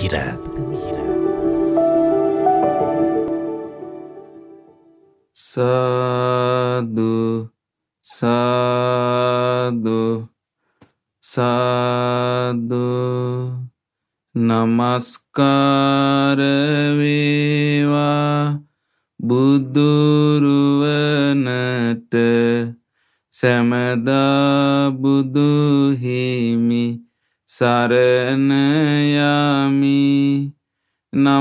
gembira. Sadu, sadu, sadu. නමස්කාර වේවා බුදුරුවනට සැමදා බුදුහිමි සරණ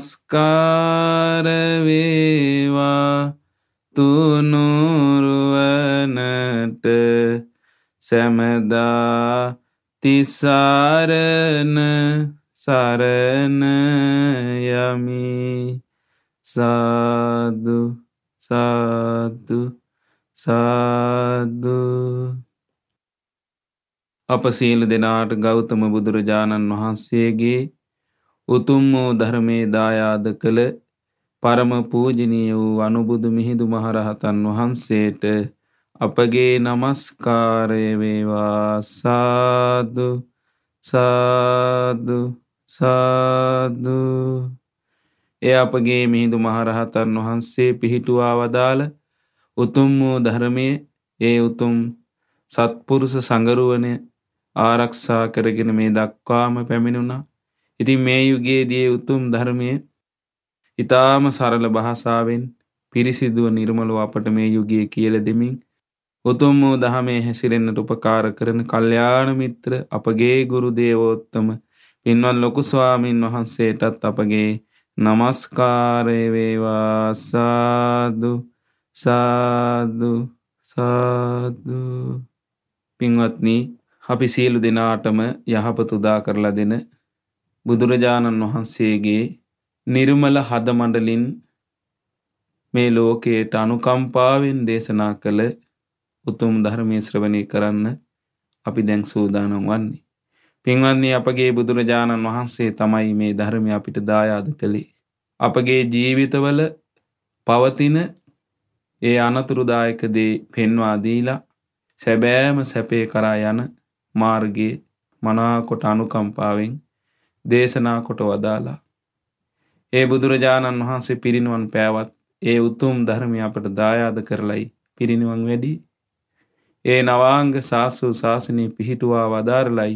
නමස්කාරවේවා තුනුරුවනට සැමදා තිසාරණ සරණ යමි සාදු සාදු සාදු අප සීල දෙනාට ගෞතම බුදුරජාණන් වහන්සේගේ උතුම් වූ ධර්මයේ දායාද කළ පරම පූජනීය වූ අනුබුදු මිහිඳු මහරහතන් වහන්සේට අපගේ নমස්කාරය වේවා සාදු සාදු සාදු එය අපගේ මිහිඳු මහරහතන් වහන්සේ පිහිටුවා වදාළ උතුම් වූ ධර්මයේ ඒ උතුම් සත්පුරුෂ සංගරුවනය ආරක්ෂා කරගෙන මේ දක්වාම පැමිණුණා ඉතින් මේ යුගයේ දිය උතුම් ධර්මය ඉතාම සරල භාෂාවෙන් පිරිසිදුව නිර්මලව අපට මේ යුගයේ කියල දෙමින් උතුම් වූ දහමේ හැසිරෙන්න්නට උපකාර කරන කල්්‍යාණ මිත්‍ර අපගේ ගුරු දේවෝත්තම පින්වත් ලොකු ස්වාමින් වහන්සේටත් අපගේ নমස්කාරය වේවා සාදු සාදු සාදු පින්වත්නි අපි සියලු දෙනාටම යහපත් උදා කරලා දෙන බුදුරජාණන් වහන්සේගේ නිර්මල හද මඩලින් මේ ලෝකයට අනුකම්පාවෙන් දේශනා කළ උතුම් ධර්මය ශ්‍රවණය කරන්න අපි දැන් සූදානම් වන්නේ. පින්වන්නේ අපගේ බුදුරජාණන් වහන්සේ තමයි මේ ධර්මය අපිට දායාද කළේ. අපගේ ජීවිතවල පවතින ඒ අනතුරුදායක දේ පෙන්වා දීලා සැබෑම සැපේ කරා යන මාර්ගයේ මනාකොට අනුකම්පාවෙන් දේශනා කොට වදාලා. ඒ බුදුරජාණන් වහන්සේ පිරිනුවන් පෑවත් ඒ උතුම් ධර්මය අපට දායාද කරලයි පිරිනුවන් වැඩි. ඒ නවාංග සාසූ ශාසනය පිහිටුවා වදාරලයි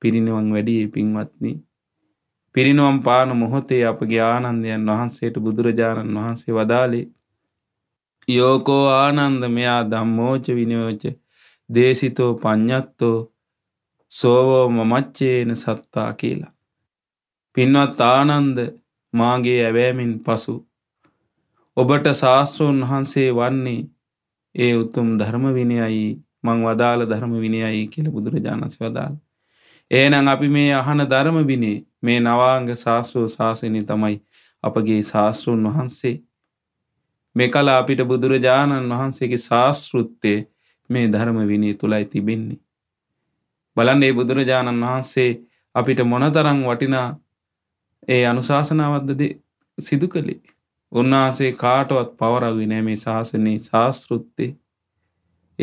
පිරිනිවන් වැඩියේ පින්වත්නි. පිරිනුවම් පාන මොහොතේ අපගේ ආනන්දයන් වහන්සේට බුදුරජාණන් වහන්සේ වදාලේ යෝකෝ ආනන්ද මෙයා ධම්මෝච විනයෝච දේසිතෝ පඤ්ඤත්තෝ සෝවෝ මමච්චේන සත්තා කියලා. පින්වත් ආනන්ද මාගේ ඇවෑමෙන් පසු ඔබට ශාස්ත්‍රූන් වහන්සේ වන්නේ ඒ උතුම් ධර්ම විනයයි මං වදාළ ධර්ම විනයයි කියලා බුදුරජාණන්සේ වදාළ. එහෙනම් අපි මේ අහන ධර්ම විනේ මේ නවාංග ශාස්ත්‍රෝ ශාසනය තමයි අපගේ ශාස්ත්‍රූන් වහන්සේ මේ කල අපිට බුදුරජාණන් වහන්සේගේ ශාස්ෘත්තය මේ ධර්ම විනී තුළයි තිබෙන්නේ. බලන්නේ බුදුරජාණන් වහන්සේ අපිට මොනතරං වටිනා ඒ අනුශාසනාවද්දද සිදු කළේ. උන්වහන්සේ කාටවත් පවරවි නෑ මේ ශාසනයේ ශාස්තෘත්තේ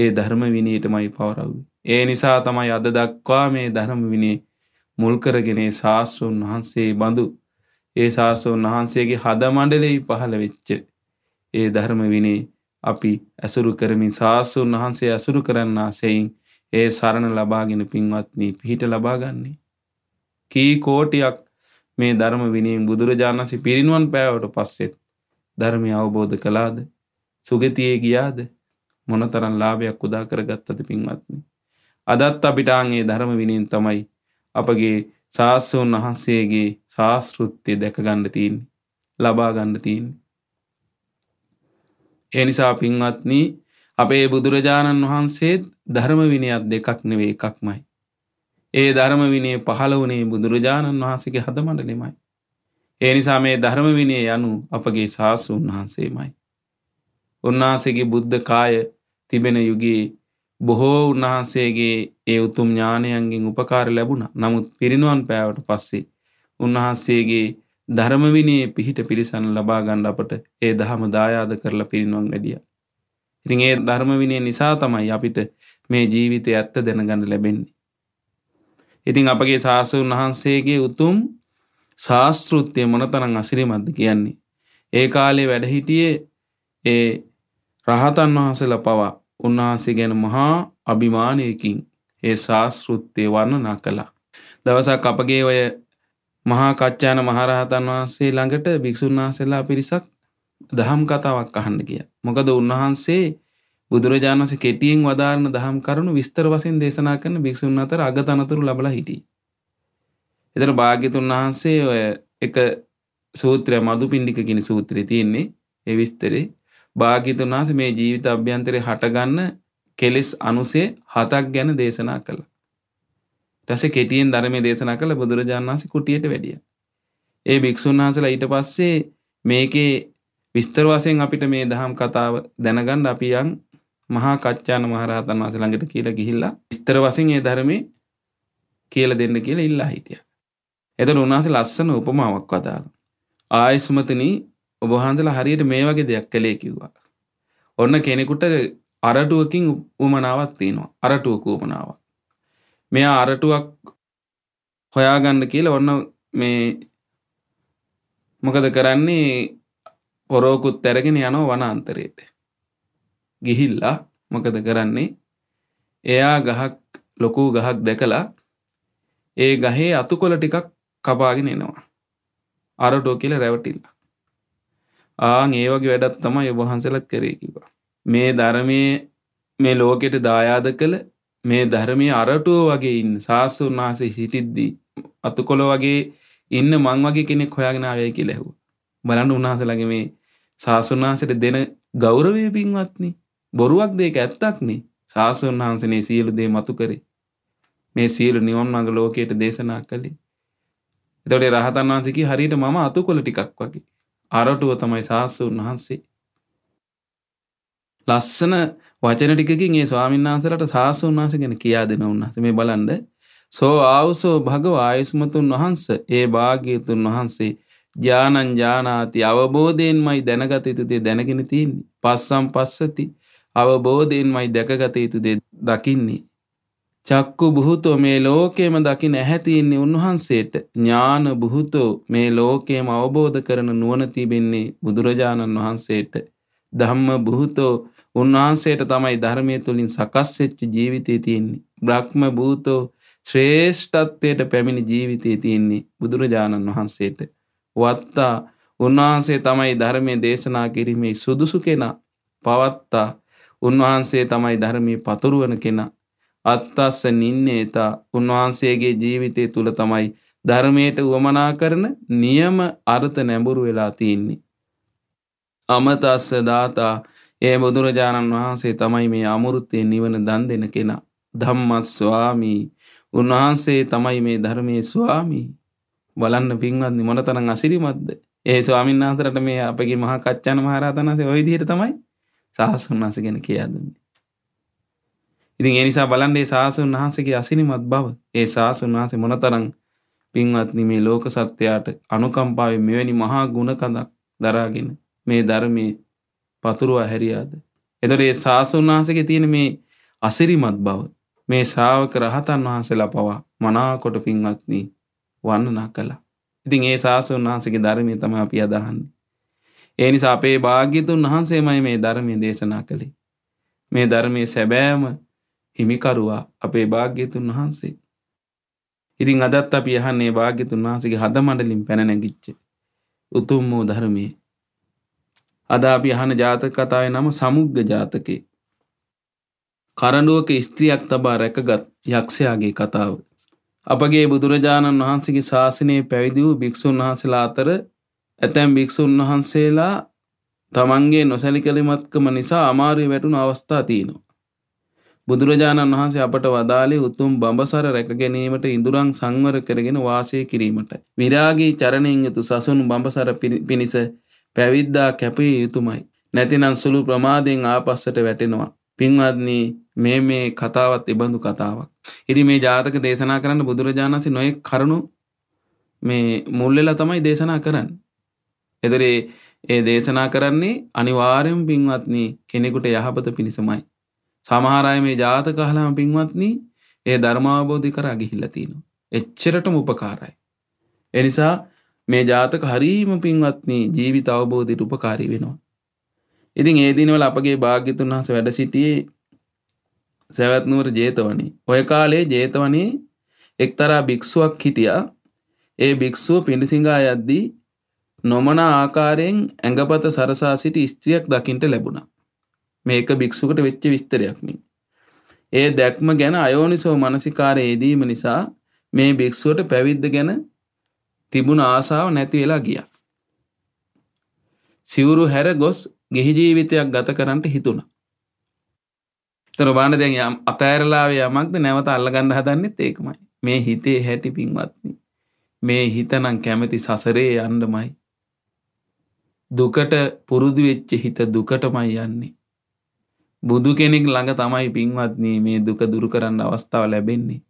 ඒ ධර්ම විනීටමයි පවරවි. ඒ නිසා තමයි අද දක්වා මේ ධර්ම විනේ මුල්කරගෙන ශාස්තෘන් වහන්සේ බඳු ඒ ශාස්තෘන් වහන්සේගේ හද මණ්ඩලෙයි පහළ වෙච්ච ඒ ධර්ම විනේ අපි ඇසුරු කරමින් ශාස්තෘන් වහන්සේ ඇසුරු කරන්නා සෙයින් ඒ සරණ ලබාගෙන පින්වත්නී පිහිට ලබාගන්නේ. කී කෝටියක් මේ ධර්ම විනයෙන් බුදුරජාණන්සේ පිරිනුවන් පෑවට පස්සෙත් ධර්මය අවබෝධ කළාද සුගතියේ ගියාද මොනතරම් ලාභයක් උදා කරගත්තද පින්වත්නි අදත් අපිට ආන්ගේ ධර්ම විනයෙන් තමයි අපගේ සාස්තුන් වහන්සේගේ ශාස්ෘත්‍ය දැක ගන්න තියෙන්නේ ලබා ගන්න තියෙන්නේ ඒ නිසා පින්වත්නි අපේ බුදුරජාණන් වහන්සේත් ධර්ම විනයත් දෙකක් නෙවෙයි එකක්මයි ඒ ධර්ම විනය පහළ වුණේ බුදුරජාණන් වහන්සේගේ හදමඩලෙමයි. ඒ නිසා මේ ධර්ම විනය යනු අපගේ සාසුන් වහන්සේමයි. උන්වහන්සේගේ බුද්ධ කාය තිබෙන යුගයේ බොහෝ උන්වහන්සේගේ ඒ උතුම් ඥානයන්ගෙන් උපකාර ලැබුණා. නමුත් පිරිනුවන් පෑවට පස්සේ උන්වහන්සේගේ ධර්ම විනයේ පිහිට පිළිසන ලබා ගන්න අපට ඒ දහම දායාද කරලා පිරිනුවන් වැඩියා. ඉතින් ඒ ධර්ම විනය නිසා තමයි අපිට මේ ජීවිතය ඇත්ත දැනගන්න ලැබෙන්නේ. ඉතින් අපගේ ශාසූන් වහන්සේගේ උතුම් ශාස්තෘත්‍යය මොනතරං අසිරිමත්ද කියන්නේ. ඒ කාලේ වැඩහිටියේ ඒ රහතන් වහන්සල පවා උන්වහන්සේ ගැන මහා අභිමානයකින් ඒ ශාස්තෘත්‍යය වර්ණනා කළා. දවසක් අපගේ ඔය මහා කච්චාන මහරහතන් වහන්සේ ළඟට භික්‍ෂුන් වහන්සේලා පිරිසක් දහම් කතාවක් අහන්න කිය. මොකද උන්වහන්සේ බුදුරජාණන්ස කෙටියෙන් වදාරණ දහම් කරුණු විස්තර වසෙන් දේශනා කරන භික්‍ෂුන් අතර අගතනතුරු ලබල හිටි. එතර භාග්‍යතුන් වහන්සේ ඔය එක සූත්‍රය මදු පින්ඩිකකින සූත්‍රය තියෙන්නේ එ විස්තරේ භාගිතුන් වහස මේ ජීවිත අභ්‍යන්තරය හටගන්න කෙලෙස් අනුසේ හතක් ගැන දේශනා කළ. රස කෙටියෙන් ධර්මය දේශනා කළ බුදුරජාණන් වහස කුටියට වැඩිය. ඒ භික්‍ෂූන් වහසලා ඊට පස්සේ මේකේ විස්තර වසයෙන් අපිට මේ දහම් කතාව දැනගන්න අපි යන් මහා කච්චාන මහරහතන් වහස ළඟට කියලා ගිහිල්ලා ස්තර වසින් ඒ ධර්මේ කියල දෙන්න කියලා ඉල්ලා හිටිය. එතට උනාස ලස්සන උපමාවක් වදාළ. ආයස්මතන ඔබහන්සලා හරියට මේ වගේ දෙයක් කළේ කිව්වා. ඔන්න කෙනෙකුට අරටුවකින් උමනාවක් තියෙනවා අරටුවක උමනාවක්. මෙයා අරටුවක් හොයාගන්න කියලා ඔන්න මේ මොකද කරන්නේ පොරෝකුත් තැරගෙන යනෝ වන අන්තරයට. ගිහිල්ලා මොකද කරන්නේ එයා ගහක් ලොකු ගහක් දැකලා ඒ ගහේ අතුකොල ටිකක් කපාගෙන එනවා අරඩෝ කියල රැවටිල්ලා ආං ඒ වගේ වැඩත් තමයි යොබහන්සලත් කරේ කිවා මේ ධර්මයේ මේ ලෝකෙට දායාද කළ මේ ධර්මය අරටුව වගේ ඉන්න ශාස්සුන් වහන්සේ සිටිද්දී අතුකොළ වගේ ඉන්න මං වගේ කෙනෙක් හොයාගෙනාවය කියලැහු බලන්න උන්හසලගේ මේ ශාසුන්හසට දෙන ගෞරවය පින්වත්න්නේ බොරුවක් දෙක ඇත්තක්නේ ශාසන් වහන්සනේ සියලු දේ මතු කරේ. මේ සියලු නිවන් මඟ ලෝකයට දේශනා කළේ. එතකොට රහතන් වහන්සේකි හරියට මම අතුකොළ ටිකක් වගේ. අරටුව තමයි ශාස්ත්‍රූන් වහන්සේ. ලස්සන වචන ටිකකින් ඒ ස්වාමීන් වහන්සේලාට ශාස්ත්‍රූන් වහන්සේ ගැන කියා දෙන උන්වහන්සේ මේ බලන්න. සෝ ආවුසෝ භගව ආයස්මතුන් වහන්ස ඒ භාග්‍යතුන් වහන්සේ ඥානං ඥානාති අවබෝධයෙන්මයි දැනගත යුතු දේ දැනගෙන තින්නේ. පස්සම් පස්සති අවබෝධයෙන්මයි දැකගත යුතු දේ දකින්නේ. චක්කු බුහුතෝ මේ ලෝකයේම දකින්න ඇහැතින්නේ උන්වහන්සේට ඥාන බුහුතෝ මේ ලෝකයේම අවබෝධ කරන නුවණ තිබෙන්නේ බුදුරජාණන් වහන්සේට ධම්ම බුහුතෝ උන්වහන්සේට තමයි ධර්මයේ තුලින් සකස් වෙච්ච ජීවිතේ තියෙන්නේ බ්‍රහ්ම බුහුතෝ ශ්‍රේෂ්ඨත්වයට පැමිණි ජීවිතේ තියෙන්නේ බුදුරජාණන් වහන්සේට වත්තා උන්වහන්සේ තමයි ධර්මයේ දේශනා කිරීමේ සුදුසු කෙනා පවත්තා උන්වහන්සේ තමයි ධර්මයේ පතුරවන කෙනා. අත්තස්ස නින්නේතා උන්වහන්සේගේ ජීවිතය තුල තමයි ධර්මයට වමනා කරන නියම අර්ථ නැඹුරු වෙලා තියෙන්නේ. අමතස්ස දාතා ඒ බුදුරජාණන් වහන්සේ තමයි මේ අමුෘත්තය නිවන දන් දෙන කෙනා. ධම්මත් ස්වාමී උන්වහන්සේ තමයි මේ ධර්මයේ ස්වාමී බලන්න පින්වත්නි මොනතරම් අසිරිමත්ද ඒ ස්වාමීන් වහන්සේට මේ අපගේ මහා කච්චාන මහරහතන් වහන්සේ ওই විදිහට තමයි සාහසුන් වහස ගැන කියාදුන්නේ. ඉතින් එනිසා බලන්ඩේ සාසුන් වහන්සගේ අසිනිමත් බව ඒ සාසුන් වහසේ මොනතරං පින්වත්නි මේ ලෝක සත්‍යයාට අනුකම්පාව මෙවැනි මහා ගුණකඳක් දරාගෙන මේ ධර්මය පතුරුවා හැරියාද. එතොට ඒ සාසුන් වහසක තියෙන මේ අසිරිමත් බව මේ ශ්‍රාවක රහතන් වහන්සලා පවා මනාකොට පින්වත්නී වන්නනා කලා. ඉතින් ඒ සාසුන් වහන්සගේ ධර්මය තම අපි අදහන්නේ. ඒ නිසා අපේ භාග්‍යතුන් වහන්සේමයි මේ ධර්මය දේශනා කළේ. මේ ධර්මයේ සැබෑම හිමිකරුවා අපේ භාග්‍යතුන් වහන්සේ. ඉතින් අදත් අපි අහන්නේ භාග්‍යතුන් වහන්සේගේ හද මඩලින් පැන නැගිච්ච උතුම් වූ ධර්මයේ. අද අපි අහන ජාතක කතාවේ නම සමුග්ග ජාතකේ. කරඬුවක ස්ත්‍රියක් තබා රැකගත් යක්ෂයාගේ කතාව. අපගේ බුදුරජාණන් වහන්සේගේ ශාසනයේ පැවිදි වූ භික්ෂුන් වහන්සේලා අතර ඇතැම් භික්‍ෂූන් වහන්සේලා තමන්ගේ නොසැලිකලිමත්කම නිසා අමාරුවේ වැටුණු අවස්ථා තියෙනවා. බුදුරජාණන් වහන්සේ අපට වදාළේ උතුම් බඹසර රැක ගැනීමට ඉඳුරන් සංවර කරගෙන වාසය කිරීමට. විරාගී චරණයෙන් යුතු සසුන් බඹසර පිණිස පැවිද්දා කැපිය යුතුමයි. නැතිනම් සුළු ප්‍රමාදයෙන් ආපස්සට වැටෙනවා. පින්වත්නි මේ මේ කතාවත් ඉබඳු කතාවක්. ඉතින් මේ ජාතක දේශනා කරන්න බුදුරජාණන්සේ නොයෙක් කරුණු මේ මුල් වෙලා තමයි දේශනා කරන්නේ. එදරේ ඒ දේශනා කරන්නේ අනිවාර්යම පින්වත්නි කෙනෙකුට යහපත පිණිසමයි. සමහරය මේ ජාතක අහලාම පින්වත්නි ඒ ධර්මාවබෝධි කර අගිහිල්ලා තියෙනවා. එච්චරටම උපකාරයි. ඒ නිසා මේ ජාතක හරීම පින්වත්නි ජීවිත අවබෝධයට උපකාරී වෙනවා. ඉතින් ඒ දිනවල අපගේ භාග්‍යතුන් වහන්සේ වැඩ සිටියේ සවැත් නුවර 제තවනේ. ওই කාලේ 제තවනේ එක්තරා භික්ෂුවක් හිටියා. ඒ භික්ෂුව පිඬුසිඟා යද්දී නොමන ආකාරයෙන් ඇඟපත සරසා සිටි ස්ත්‍රියක් දකිින්ට ලැබුණා. මේක භික්‍ෂුකට වෙච්ච විස්තරයක්මින්. ඒ දැක්ම ගැන අයෝනිසෝ මනසිකාරයේදීම නිසා මේ භික්‍ෂුවට පැවිද්ද ගැන තිබුණ ආසාාව නැති වෙලා ගිය. සිවුරු හැර ගොස් ගිහිජීවිතයක් ගත කරන්නට හිතුණා. තර බාන දැන් යම් අතෑරලාව යමක්ද නැවත අල්ලගන්න හදන්නෙත් ඒකමයි මේ හිතේ හැටි පින්වත්නි මේ හිතනම් කැමැති සසරේ යන්නමයි දුකට පුරුදු වෙච්ච හිත දුකටමයි යන්නේ. බුදු කෙනෙක් ළඟ තමයි පින්වත්නී මේ දුක දුරු කරන්න අවස්ථාව ලැබෙන්නේ.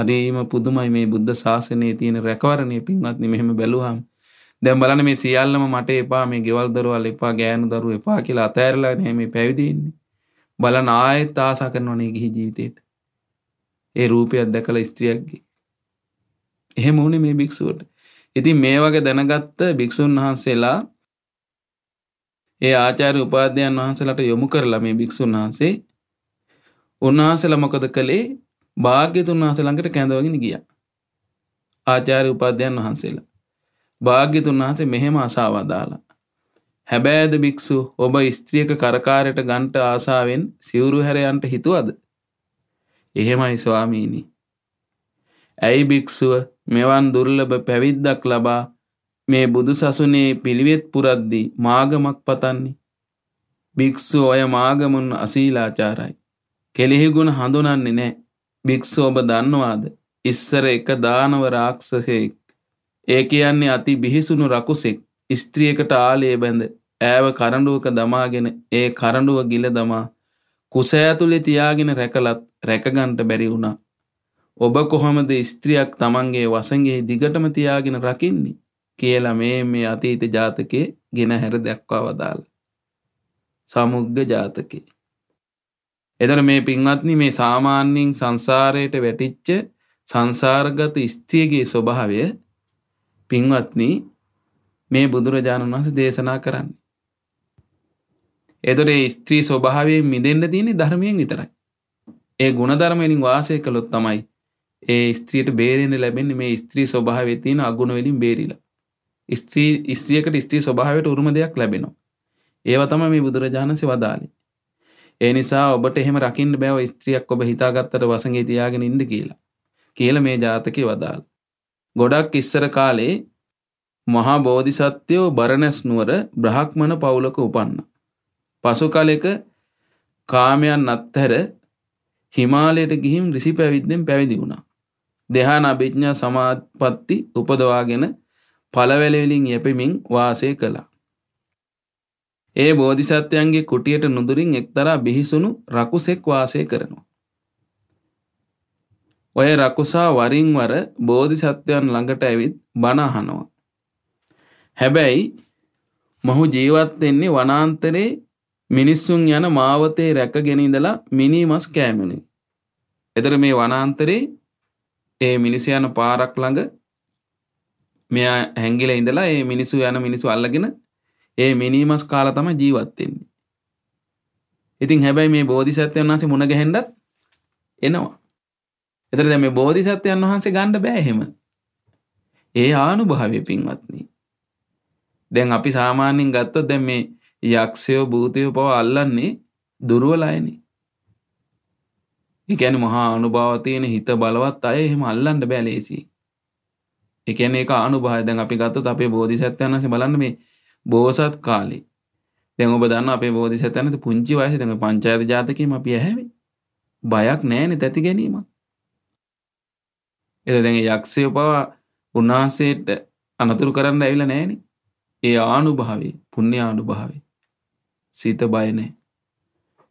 අරේම පුදුමයි මේ බුද්ධ ශාසනයේ තියෙන රැකවරණය පින්වත්නි මෙහෙම බැලුවහම දැන් බලන්න මේ සියල්ලම මට එපා මේ ගෙවල් දරුවල් එපා ගෑනු දරුවෝ එපා කියලා අතෑරලා නේ මේ පැවිදි ඉන්නේ. බලන්න ආයෙත් ආසා කරනවනේ ගිහි ජීවිතේට. ඒ රූපයක් දැකලා ස්ත්‍රියක්ගේ. එහෙම වුණේ මේ භික්ෂුවට. ඉතින් මේ වගේ දැනගත්ත භික්ෂුන් වහන්සේලා ඒ ආචාර්ය උපාධ්‍යයන් වහන්සේලාට යොමු කරලා මේ භික්ෂුන් වහන්සේ උන්වහන්සේලා මොකද කළේ භාග්‍යතුන් වහන්සේ ළඟට කැඳවගෙන ගියා. ආචාර්ය උපාධ්‍යයන් වහන්සේලා. භාග්‍යතුන් වහන්සේ මෙහෙම ආසාවක් දාලා. හැබෑද භික්ෂු ඔබ ස්ත්‍රියක කරකාරයට ගන්ට ආසාවෙන් සිවුරු හැර යන්න හිතුවද? එහෙමයි ස්වාමීනි. ඇයි භික්ෂුව මෙවන් දුර්ලභ පැවිද්දක් ලබා මේ බුදුසසුනේ පිළිවෙත් පුරද්දී මාගමක් පතන්නේ. භික්ෂු ඔය මාගමුන් අසීලාචාරයි. කෙලෙහි ගුණ හඳුනන්නේ නැහැ. භික්ෂු ඔබ දන්නවාද? ඉස්සර එක දානව රාක්ෂසෙක්. ඒ කියන්නේ අති බිහිසුණු රකුසෙක්. ස්ත්‍රියකට ආලේ බැඳ ඈව කරඬුවක දමාගෙන ඒ කරඬුව ගිල දමා කුස ඇතුලේ තියාගෙන රැකලත් රැකගන්න බැරි වුණා. ඔබ කොහොමද ස්ත්‍රියක් තමන්ගේ වසගේ දිගටම තියාගෙන රකින්නේ කියලා මේ මේ අතීත ජාතකේ ගෙනහැර දැක්වා වදාළ. සමුග්ග ජාතකේ. එතන මේ පින්වත්නි මේ සාමාන්‍යයෙන් සංසාරයට වැටිච්ච සංසාරගත ස්ත්‍රියගේ ස්වභාවය පින්වත්නි මේ බුදුරජාණන් වහන්සේ දේශනා කරන්නේ. එතකොට ඒ ස්ත්‍රී ස්වභාවයෙන් මිදෙන්න තියෙන්නේ ධර්මයෙන් විතරයි. ඒ ගුණධර්මයෙන් වාසය කළොත් තමයි ඒ ස්ත්‍රියට බේරෙන්න්න ලැබෙන් මේ ස්ත්‍රී ස්වභාව තින අගුණ වෙලින් බේරිලා ස්ත්‍රී ස්ත්‍රියකට ස්ත්‍රී ස්වභාවට උරුම දෙයක් ලැබෙනවා ඒව තම මේ බුදුරජාණන්සි වදාලි ඒ නිසා ඔබට එහෙම රකිින් බෑව ස්ත්‍රියක් ඔබ හිතාගත්තට වසගේ තියාගෙන ඉද කියලා කියල මේ ජාතකය වදාල් ගොඩක් ඉස්සර කාලේ මහා බෝධිසත්‍යයෝ බරණැස් නුවර බ්‍රහක්මන පවුලක උපන්න පසු කලෙක කාමයන් අත්හැර හිමාලයට ගිහිම් රිසි පැවිද්දෙන් පැවිදි වුණා දෙහාන අභිඥා සමාපatti උපදවාගෙන පළවැලවලින් යැපෙමින් වාසය කළා. ඒ බෝධිසත්වයන්ගේ කුටියට නුදුරින් එක්තරා බිහිසුණු රකුසෙක් වාසය කරනවා. ඔය රකුසා වරින් වර බෝධිසත්වයන් ළඟට ඇවිත් බණ අහනවා. හැබැයි මොහු ජීවත් වෙන්නේ වනාන්තරේ මිනිස්සුන් යන මාවතේ රැකගෙන ඉඳලා මිනිමස් කෑමනේ. එතන මේ වනාන්තරේ ඒ මිනිස්සු යන පාරක් ළඟ මෙයා හැංගිල ඉඳලා ඒ මිනිස්සු යන මිනිස්සු අල්ලගෙන ඒ මිනිමස් කාලා තමයි ජීවත් වෙන්නේ. ඉතින් හැබැයි මේ බෝධිසත්වයන් වහන්සේ මුණ ගැහෙන්නත් එනවා. එතන දැන් මේ බෝධිසත්වයන් වහන්සේ ගන්න බෑ එහෙම. ඒ ආනුභාවයේ පින්වත්නි. දැන් අපි සාමාන්‍යයෙන් ගත්තොත් දැන් මේ යක්ෂයෝ භූතයෝ පව අල්ලන්නේ දුර්වලයිනේ. එකැන මහා අනුභාව තියෙන හිත බලවත් අය එහෙම අල්ලන්න බෑ ලේසි. එකැන එක අනුභාවය දැන් අපි ගත්තොත් අපේ බෝධිසත්වයන් වහන්සේ බලන්න මේ බෝසත් කාලේ. දැන් ඔබ දන්න අපේ බෝධිසත්වයන් වහන්සේ පුංචි වයසේ දැන් පංචායත ජාතකයේම අපි ඇහැවි. බයක් නැහැනේ තැති ගැනීමක්. එතකොට දැන් යක්ෂය පවා උන්වහන්සේට අනතුරු කරන්න ඇවිල්ලා නැහැනේ. ඒ ආනුභාවය, පුණ්‍ය ආනුභාවය. සිත බය නැහැ.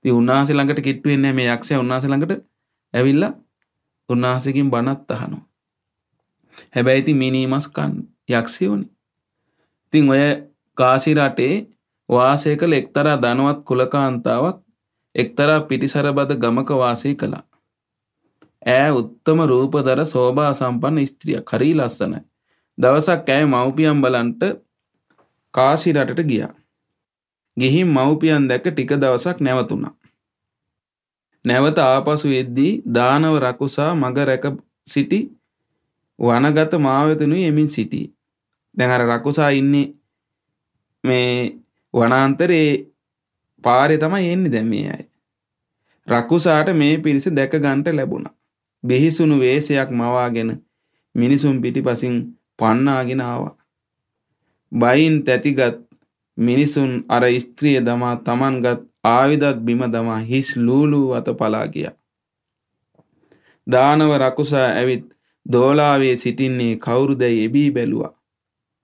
ති උන්නාහස ළඟට කිට්ටුවෙන්නේ මේ යක්ෂය උන්නාස ළඟට ඇවිල්ලා උන්නාහසකින් බණත් අහනවා. හැබැයි ඉතින් මිනිමස් කන් යක්ෂයෝනි. ඉතින් ඔය කාසි රටේ වාසය කළ එක්තරා ධනවත් කුලකාන්තාවක් එක්තරා පිටිසරබද ගමක වාසය කළා. ඈ උත්තම රූපදර සෝභා සම්පන්න ස්ත්‍රියක් හරී ලස්සනයි. දවසක් ඇය මව්පියන් බලන්ට කාසි රටට ගියා. ගිහින් මව්පියන් දැක ටික දවසක් නැවතුණා. නැවත ආපසු එද්දී දානව රකුසා මග රැක සිටි වනගත මාවතනුයි එමින් සිටි. දැන් අර රකුසා ඉන්නේ මේ වනාන්තරේ පාරේ තමයි එන්නේ දැන් මේ අය. රකුසාට මේ පිරිස දැක ගන්නට ලැබුණා. බෙහිසුණු වේශයක් මවාගෙන මිනිසුන් පිටිපසින් පන්නාගෙන ආවා. බයින් තැතිගත් මිනිසුන් අර ස්ත්‍රිය දමා තමන්ගත් ආයුධක් බිම දමා හිස් ලූලූ අත පලා ගියා. දානව රකුසා ඇවිත් දෝලාවේ සිටින්නේ කවුරුදැයි එබී බැලුවා.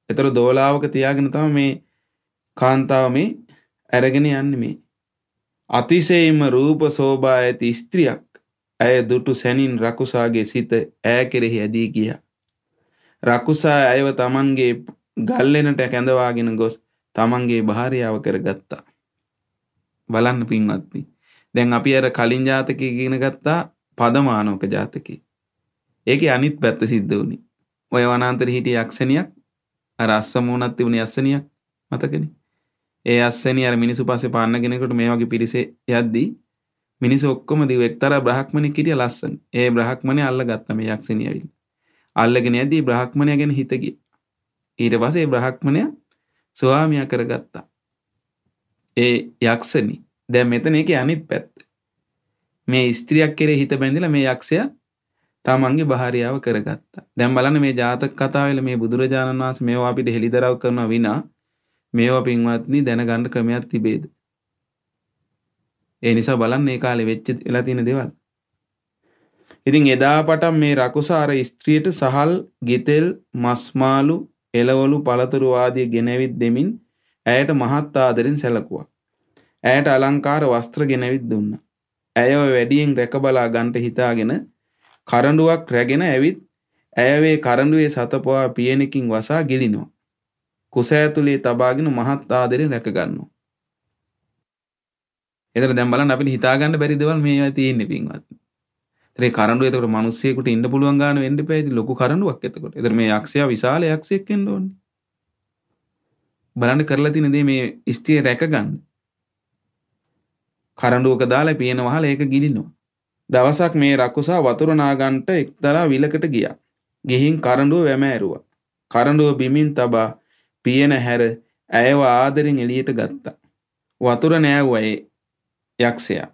එතර දෝලාවක තියාගෙන තම මේ කාන්තාව මේ ඇරගෙන යන්න මේ. අතිසේම රූප සෝභා ඇති ස්ත්‍රියක් ඇය දුටු සැනින් රකුසාගේ සිත ඈ කෙරෙහි ඇදී ගියා. රකුසා ඇයව තමන්ගේ ගල්ලෙනට කැඳවාගෙන ගොස් තමන්ගේ භාරියාව කරගත්තා. බලන්න පින්වත්ති. දැන් අපි අර කලින් ජාතකය කියන ගත්තා පදමානෝක ජාතකේ. ඒක අනිත් පැත්ත සිද්ධ වුණි. ඔය වනාන්තර හිටිය යක්ෂණයක් අර අස්සමූනත් තිබුණ අස්සනියක් මතකෙන. ඒ අස්සනි අර මිනිසු පස්සේ පාන්න කෙනෙකුට මේ වගේ පිරිසේ යද්දී මිනිස් ඔක්කොම දිව එක්තර බ්‍රහ්මණෙක් හිටිය ලස්සන. ඒ බ්‍රහ්මණය අල්ල ගත්ත මේ යක්ෂණිය ඇවිල්ලා. අල්ලගෙන යද්දී බ්‍රහ්මණය ගැන හිත ගියා. ඊට පස්සේ බ්‍රහ්මණය ස්වාමියා කරගත්තා. ඒ යක්ෂණ දැ මෙතන එක අනිත් පැත් මේ ස්ත්‍රියක් කෙරේ හිත බැඳිල මේ යක්ෂය තමන්ගේ භාරියාව කරගත්තා දැම් බලන මේ ජාතක කතාවල මේ බුදුරජාණන් වන්ස මේවා අපිට හෙළිදරව් කරන විනා මේවා පින්වත්නි දැනගණ්ඩ ක්‍රමයක් තිබේද ඒ නිසා බලන්න ඒ කාලෙ වෙච්ච වෙලා තියෙන දේවල් ඉතින් එදා පටන් මේ රකුසාර ස්ත්‍රියට සහල් ගෙතෙල් මස්මාලු එලවලු පළතුරු ආදී ගෙනවිත් දෙමින් ඇයට මහත් ආදරෙන් සැලකුවා. ඇයට අලංකාර වස්ත්‍ර ගෙනවිත් දුන්නා. ඇය වැඩියෙන් රැකබලා ගන්ට හිතාගෙන කරඬුවක් රැගෙන ඇවිත් ඇයවේ කරඬුවේ සතපවා පියනකින් වසා ගිලිනවා. කුස ඇතුලේ තබාගෙන මහත් ආදරෙන් රැකගන්නවා. එතන දැන් බලන්න අපිට හිතා ගන්න බැරි දේවල් මේවා තියෙන්නේ පින්වත්. ඒතරේ කරඬුව එතකොට මිනිස්සෙකුට ඉන්න පුළුවන් ගන්න වෙන්න එපා. ඉතින් ලොකු කරඬුවක් එතකොට. ඒතර මේ යක්ෂයා විශාල යක්ෂයෙක් වෙන්න ඕනේ. බලන්න කරලා තින දේ මේ ස්තිය රැකගන්න කරඩුවක දාලා පියනවහල ඒක ගිලිනවා. දවසක් මේ රක්කුසා වතුරනාගන්ට එක්තරා විලකට ගිය. ගිහින් කරඩුව වැම ඇරුව. කරඩුව බිමින් තබා පියන හැර ඇයව ආදරින් එලියට ගත්තා. වතුර නෑවයේ යක්ෂයා.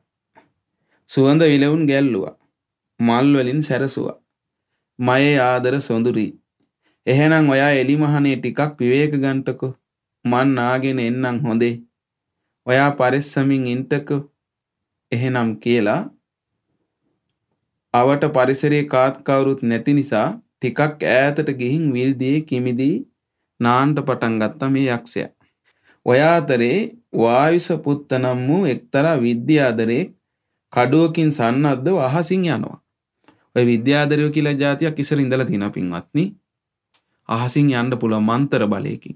සුවඳ විලවුන් ගැල්ලුවා. මල්වලින් සැරසුවා. මයේ ආදර සොඳුරී. එහෙනම් ඔයා එලිමහනේ ටිකක් විවේක ගන්ටකෝ මං නාගෙන එන්නම් හොඳේ. ඔයා පරිස්සමින් ඉන්ටකෝ එහෙනම් කියලා අවට පරිසරයේ කාත් කවුරුත් නැති නිසා ටිකක් ඈතට ගිහින් විල්දී කිමිදී නාන්න පටන් ගත්තා මේ යක්ෂයා. ඔයා අතරේ වායුස පුත්ත නම් වූ එක්තරා විද්‍යාදරයෙක් කඩුවකින් සන්නද්දව අහසින් යනවා. ඔය විද්‍යාදරයෝ කියලා જાතියක් ඉස්සර ඉඳලා තියෙනවා පින්වත්නි. අහසින් යන්න පුළුවන් මන්තර බලයකින්.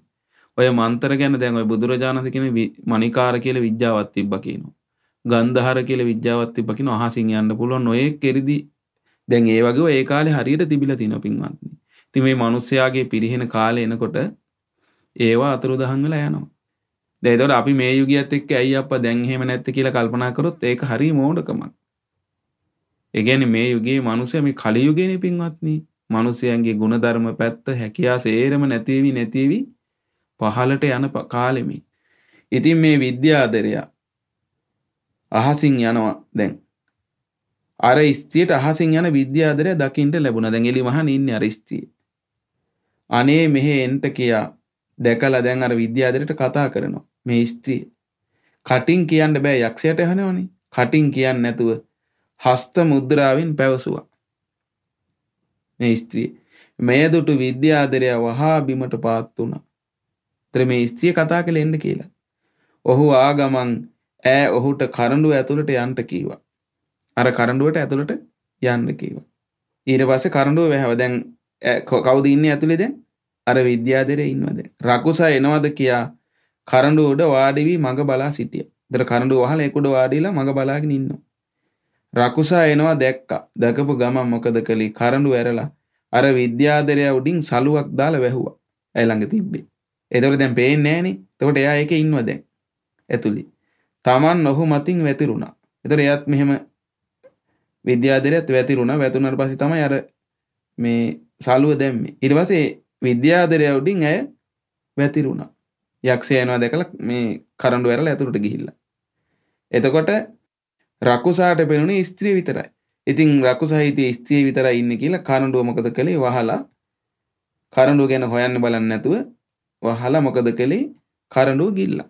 ඔය මන්තර ගැන දැන් ඔය බුදුරජාණන් කියන මණිකාර කියලා විද්‍යාවක් තිබ්බා කියනවා. ගන්ධහර කියලා විද්‍යාවක් තිබ්බා කියනවා. අහසින් යන්න පුළුවන් ඔය කෙරිදි දැන් ඒ වගේ ඔය කාලේ හරියට තිබිලා තිනවා පින්වත්නි. ඉතින් මේ මිනිස්යාගේ පිරිහෙන කාලේ එනකොට ඒවා අතුරුදහන් වෙලා යනවා. දැන් ඒතකොට අපි මේ යුගියත් එක්ක ඇයි අප්පා දැන් එහෙම නැත්තේ කියලා කල්පනා කරොත් ඒක හරි මෝඩකමක්. ඒ කියන්නේ මේ යුගයේ මිනිස්සු මේ කලි යුගයේනේ පින්වත්නි. මිනිසයන්ගේ ಗುಣධර්ම පැත්ත හැකියා සේරම නැතිවි නැතිවි පහලට යන කාලෙමි. ඉතින් මේ විද්‍යාදරයා අහසින් යනවා දැන්. අර ස්තියට අහසින් යන විද්‍යාදරය දකිින්ට ලැබුණ දැන් එලි මහන ඉන්න අරිස්තිය. අනේ මෙහෙ එන්ට කියා දැකල දැන් අර විද්‍යාදරයට කතා කරනවා මේ ස්ත්‍රිය. කටින් කියන්න බෑ යක්ෂයට එහනවනේ කටින් කියන්න නැතුව හස්ත මුද්‍රාවෙන් පැවසුවා. මේ ස්ත්‍රිය මෙයදුටු විද්‍යාදරය වහා බිමට පාත් වුණා. තර මේ ස්ත්‍රිය කතා කළ එන්න කියලා. ඔහු ආගමන් ඈ ඔහුට කරඬුව ඇතුළට යන්න කීවා. අර කරඬුවට ඇතුළට යන්න කීවා. ඊට පස්සේ කරඬුව වැහව දැන් කවුද ඉන්නේ ඇතුලේ දැන්? අර විද්‍යාදරේ ඉන්නවද? රකුසා එනවද කියා කරඬුව උඩ වාඩි වී මඟ බලා සිටියා. දර කරඬුව වහලා ඒක උඩ වාඩිලා මඟ බලාගෙන ඉන්නවා. රකුසා එනවා දැක්කා. දැකපු ගමන් මොකද කළේ? කරඬුව ඇරලා අර විද්‍යාදරයා උඩින් සලුවක් දාලා වැහුවා. ඇයි ළඟ තිබ්බේ? එතකට දැන් පේන්නේ නෑනේ තකොට එයා ඒක ඉන්ව දැන් ඇතුළි තමන් නොහු මතින් වැතිරුණා එතට එයත් මෙහෙම විද්‍යාදරයත් වැතිරුණ වැතුනට පසි තමයි අර මේ සලුව දැම්ම ඉරිවසේ විද්‍යාදරය උඩින් ඇය වැතිරුණා යක්ෂයනවා දැකල මේ කරඩු ඇරල ඇතුළට ගිහිල්ල එතකොට රකුසාට පෙනුනේ ස්ත්‍රී විතරයි ඉතින් රකු සහිතය ස්ත්‍රී විතර ඉන්න කියලා කරඩුවමකද කළේ වහලා කරඩු ගැන හොයන්න බලන්න නැතුව වහලා මොකද කළේ කරඬුව ගිල්ලා.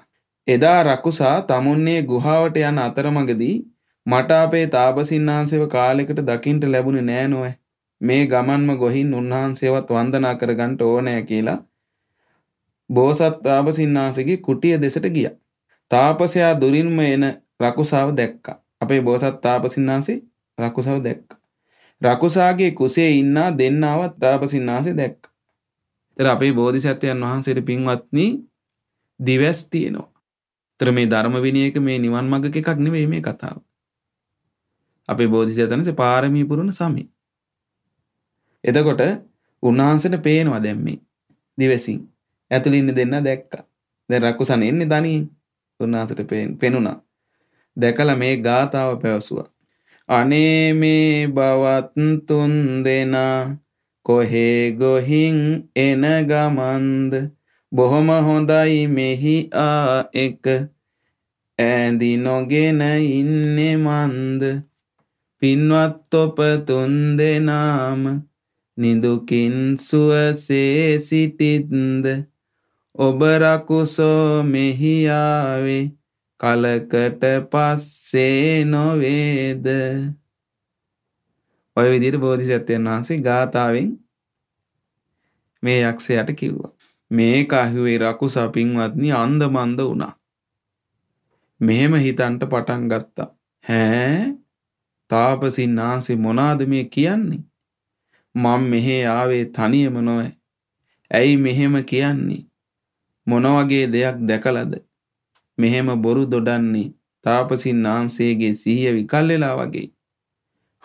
එදා රකුසා තමුන්නේ ගුහාවට යන අතරමඟදී මට අපේ තාපසින්හන්සේව කාලෙකට දකින්ට ලැබුණේ නෑ නෝය. මේ ගමන්ම ගොහින් උන්වහන්සේවත් වන්දනා කරගන්න ඕනෑ කියලා බෝසත් තාපසින්හන්සේගේ කුටිය දෙසට ගියා. තාපසයා දුරින්ම එන රකුසාව දැක්කා. අපේ බෝසත් තාපසින්හන්සේ රකුසාව දැක්කා. රකුසාගේ කුසේ ඉන්නා දෙන්නාවත් තාපසින්හන්සේ දැක්කා. තර අපේ බෝධිසත්වයන් වහන්සේට පින්වත්නි දිවැස් තියෙනවා. තර මේ ධර්ම විනයක මේ නිවන් මඟක එකක් නෙවෙයි මේ කතාව. අපේ බෝධිසත්වයන්ස පාරමී පුරුණ සමි. එතකොට උන්වහන්සේට පේනවා දැන් මේ දිවැසින් ඇතුළේ ඉන්න දෙන්න දැක්කා. දැන් රකුසන එන්නේ තනියෙන්. උන්වහන්සේට පේනුණා. දැකලා මේ ගාතාව පැවසුවා. අනේ මේ බවත් තුන් දෙනා කොහේ ගොහින් එන ගමන්ද බොහොම හොඳයි මෙහි ආ එක ඇඳි නොගෙන ඉන්නේ මන්ද පින්වත් ඔප තුන් දෙනාම නිදුකින් සුවසේ සිටිත්ද ඔබ රකුසෝ මෙහි ආවේ කලකට පස්සේ නොවේද ඔය විදියට බෝධිසත්වයන් වහන්සේ ගාථාවෙන් මේ යක්ෂයට කිව්වා. මේ කහිවේ රකු සපින්වත්නි අන්දමන්ද වුණා. මෙහෙම හිතන්ට පටන් ගත්තා. හෑ තාපසින් වහන්සේ මොනාද මේ කියන්නේ? මම මෙහේ ආවේ තනියම නොවේ. ඇයි මෙහෙම කියන්නේ? මොන වගේ දෙයක් දැකලද? මෙහෙම බොරු දොඩන්නේ තාපසින් වහන්සේගේ සිහිය විකල් වෙලා වගේ.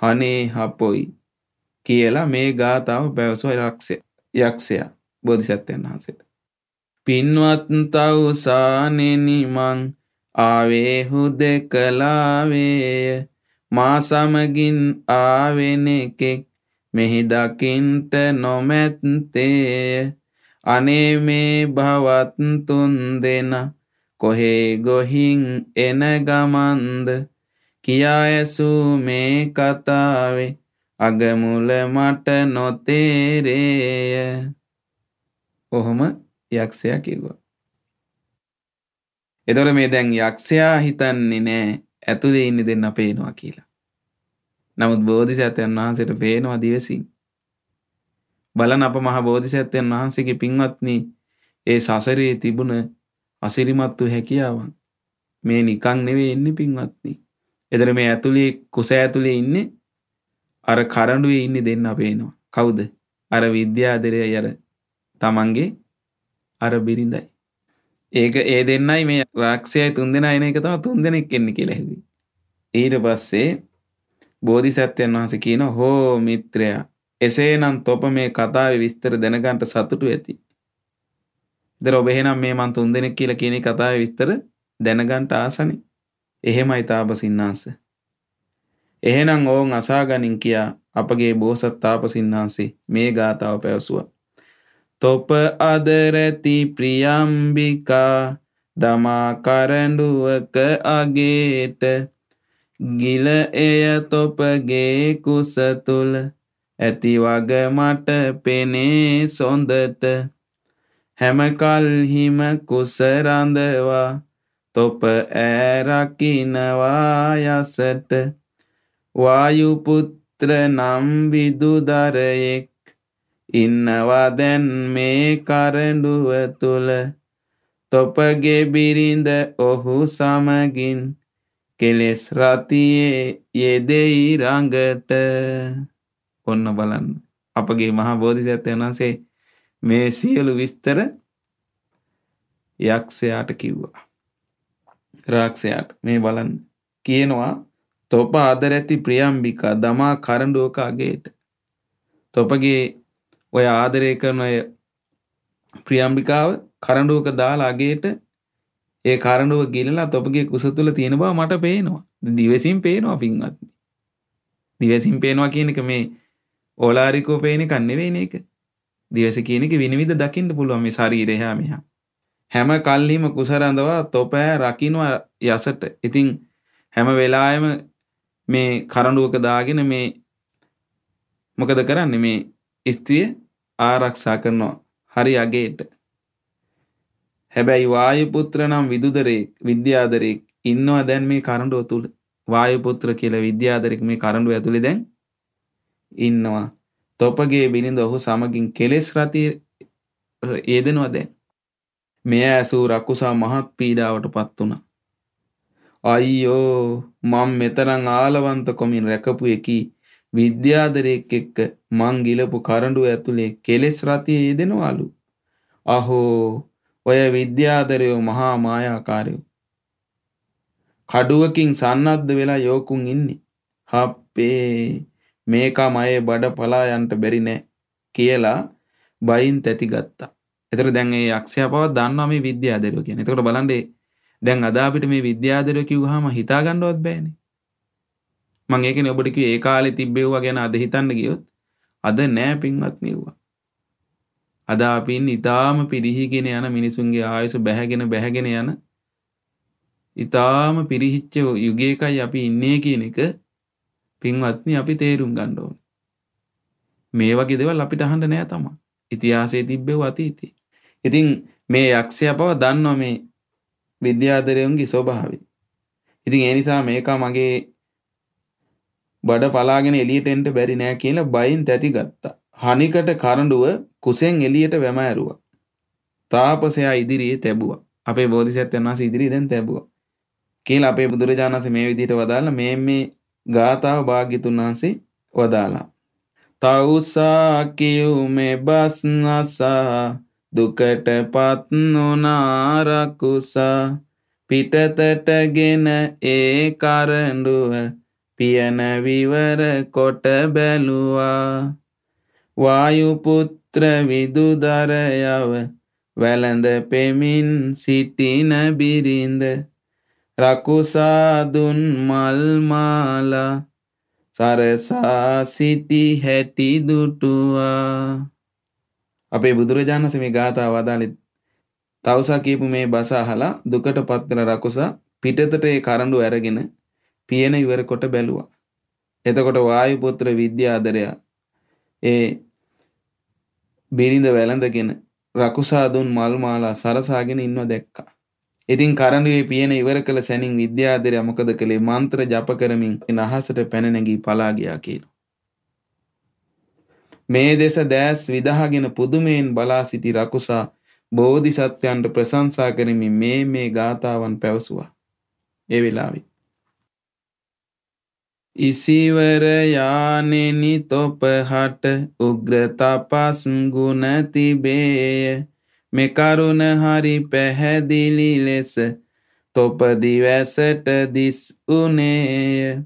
හනේ හපොයි කියලා මේ ගාථාව පැවසුව යක්ෂයා බෝධිසත්වයන් වහන්සේට. පින්වත්තව් සානෙනි මං ආවේහු දෙකලාවේය මා සමගින් ආවෙන එකෙක් මෙහි දකින්ට නොමැත්තේය අනේ මේ භවත් තුන් දෙන කොහේ ගොහින් එන ගමන්ද කියා ඇසූ මේ කතාවේ අගමුල මට නොතේරේය. කොහොම යක්ෂයා කිව්වා. එතකොට මේ දැන් යක්ෂයා හිතන්නේ නෑ ඇතුලේ ඉන්න දෙන්න පේනවා කියලා. නමුත් බෝධිසත්වයන් වහන්සේට පේනවා දිවසින්. බලන අප මහ බෝධිසත්වයන් වහන්සේගේ පින්වත්නි ඒ සසරේ තිබුණ අසිරිමත් වූ හැකියාවන් මේ නිකං නෙවෙයි ඉන්නේ පින්වත්නි. එතර මේ ඇතුළේ කුස ඇතුළේ ඉන්නේ අර කරඩුවේ ඉන්න දෙන්න අපේනවා. කවුද අර විද්‍යාදරය යර තමන්ගේ අර බිරිඳයි. ඒක ඒ දෙන්නයි මේ රාක්ෂයයි තුන් දෙෙන එන එක තම තුන් දෙනෙක් කෙන්නෙ කෙළෙහි. ඊට පස්සේ බෝධි සත්‍යයන් වහස කියන හෝ මිත්‍රයා එසේ නම් තොප මේ කතාව විස්තර දෙනගන්ට සතුටු ඇති. දර ඔබෙහෙනම් මේ මන් තුන් දෙනෙක් කියල කියන කතාව විස්තර දැනගන්ට ආසනේ එහෙමයි තාපසින්නාංශ. එහෙනම් ඕන් අසාගනින් කියා අපගේ බෝසත් තාපසින්නාංශේ මේ ගාතාව පැවසුවා. තොප අදරති ප්‍රියම්බිකා දමා කරඬුවක අගේට ගිල එය තොපගේ කුස තුල ඇති වග මට පෙනේ සොඳට හැම කල්හිම කුස රඳවා තොප ඈරකිනවා යසට වායුපුත්‍ර නම් විදුදරයෙක් ඉන්නවා දැන් මේ කරඬුව තුල තොපගේ බිරිඳ ඔහු සමගින් කෙලෙස් රතියේ යෙදෙයි රඟට ඔන්න බලන්න අපගේ මහා බෝධිසත්වයන් වහන්සේ මේ සියලු විස්තර යක්ෂයාට කිව්වා රාක්ෂයාට මේ බලන්න. කියනවා තොප අදර ඇති ප්‍රියම්බිකා දමා කරඩුවක අගේට. තොපගේ ඔය ආදරය කරන අය ප්‍රියම්බිකාව කරඩුවක දාලා අගේට ඒ කරඩුව ගිල්ලා තොපගේ කුස තුළ තියෙන බව මට පේනවා දිවසින් පේනවා පින්වත්. දිවසින් පේනවා කියනක මේ ඕලාරිකෝ පේන කන්නෙවෙන එක දිවස කියනක විනිවිධ දකිින්ට පුළුවන් මේ ශරීරයහා මෙහා හැම කල්හිම කුසරඳවා තොපෑ රකින්ව යසට. ඉතින් හැම වෙලාවෙම මේ කරඬුවක දාගෙන මේ මොකද කරන්නේ මේ ස්ත්‍රිය ආරක්ෂා කරනවා. හරි අගේට. හැබැයි වායු පුත්‍ර නම් විදුදරේ විද්‍යාදරේ ඉන්නවා දැන් මේ කරඬුව තුල. වායු පුත්‍ර කියලා විද්‍යාදරෙක් මේ කරඬුව ඇතුලේ දැන් ඉන්නවා. තොපගේ බිනිඳ ඔහු සමගින් කෙලෙස් රති යෙදෙනවා දැන්. මෙය ඇසූ රකුසා මහත් පීඩාවට පත් වුණා. අයියෝ මං මෙතරම් ආලවන්ත කොමින් රැකපු එකී විද්‍යාදරයෙක් එක්ක මං ගිලපු කරඬු ඇතුලේ කෙලෙස් රතිය යෙදෙනවලු. අහෝ ඔය විද්‍යාදරයෝ මහා මායාකාරයෝ. කඩුවකින් සන්නද්ධ වෙලා යෝකුන් ඉන්නේ. හප්පේ මේකා මයේ බඩ පලා යන්න බැරි නෑ කියලා බයින් තැති ගත්තා. එතර දැන් ඒ අක්ෂය පව දන්නවා මේ විද්‍යාදරයෝ කියන එතකොට බලන්ඩේ දැන් අදාපිට මේ විද්‍යාදරය කිව්හම හිතාගණ්ඩුවත් බෑන මං ඒකන ඔබටික ඒ කාලෙ තිබ්බෙව්වා ගැන අද හිතන්න ගියොත් අද නෑ පින්වත් නිව්වා අද අපින් ඉතාම පිරිහිගෙන යන මිනිසුන්ගේ ආයුසු බැහැගෙන බැහැගෙන යන ඉතාම පිරිහිච්ච යුගයකයි අපි ඉන්නේ කියන එක පින්වත්නි අපි තේරුම් ගණ්ඩෝන් මේ වගේ දෙවල් අපිට අහන්ඩ නෑ තමා ඉතිහාසේ තිබ්බෙව අතීතේ ඉතින් මේ යක්ෂයා පව දන්නවා මේ විද්‍යාධරයුන්ගේ ස්වභාවය. ඉතින් ඒ නිසා මේකා මගේ බඩ පලාගෙන එලියට එන්ට බැරි නෑ කියලා බයින් තැති ගත්තා. හනිකට කරඬුව කුසෙන් එලියට වැම ඇරුවා. තාපසයා ඉදිරියේ තැබුවා. අපේ බෝධිසත්වයන් වහන්සේ ඉදිරියේ දැන් තැබුවා. කියලා අපේ බුදුරජාණන් වහන්සේ මේ විදිහට වදාළා මේ මේ ගාථාව භාග්‍යතුන් වහන්සේ වදාළා. තවුසා කියුමේ බස්නසා දුකටපත් නොනා රකුසා පිටතට ගෙන ඒ කරඬුව පියන විවර කොට බැලුවා වායු පුත්‍ර විදුදරයව වැළඳ පෙමින් සිටින බිරිඳ රකුසා දුන් මල් මාලා සරසා සිටි හැටි දුටුවා අපේ බුදුරජාණන්ස මේ ගාථාව අදාළේ තවසා කියපු මේ බස අහලා දුකට පත්වන රකුසා පිටතට ඒ කරඬු අරගෙන පියන ඉවර කොට බැලුවා. එතකොට වායු පුත්‍ර විද්‍යාදරයා ඒ බිරිඳ වැළඳගෙන රකුසා දුන් මල් මාලා සරසාගෙන ඉන්නව දැක්කා. ඉතින් කරඬුවේ පියන ඉවර කළ සැනින් විද්‍යාදරයා මොකද කළේ මන්ත්‍ර ජප කරමින් නහසට පැන නැගී පලා ගියා කියනවා. මේ දෙස දෑස් විදහාගෙන පුදුමයෙන් බලා සිටි රකුසා බෝධිසත්වයන්ට ප්‍රශංසා කරමින් මේ මේ ගාතාවන් පැවසුවා. ඒ වෙලාවේ. ඉසිවර යානෙනි තොපහට උග්‍ර තපස් ගුණ තිබේය මේ කරුණ හරි පැහැදිලි ලෙස තොප දිවැසට දිස් උනේය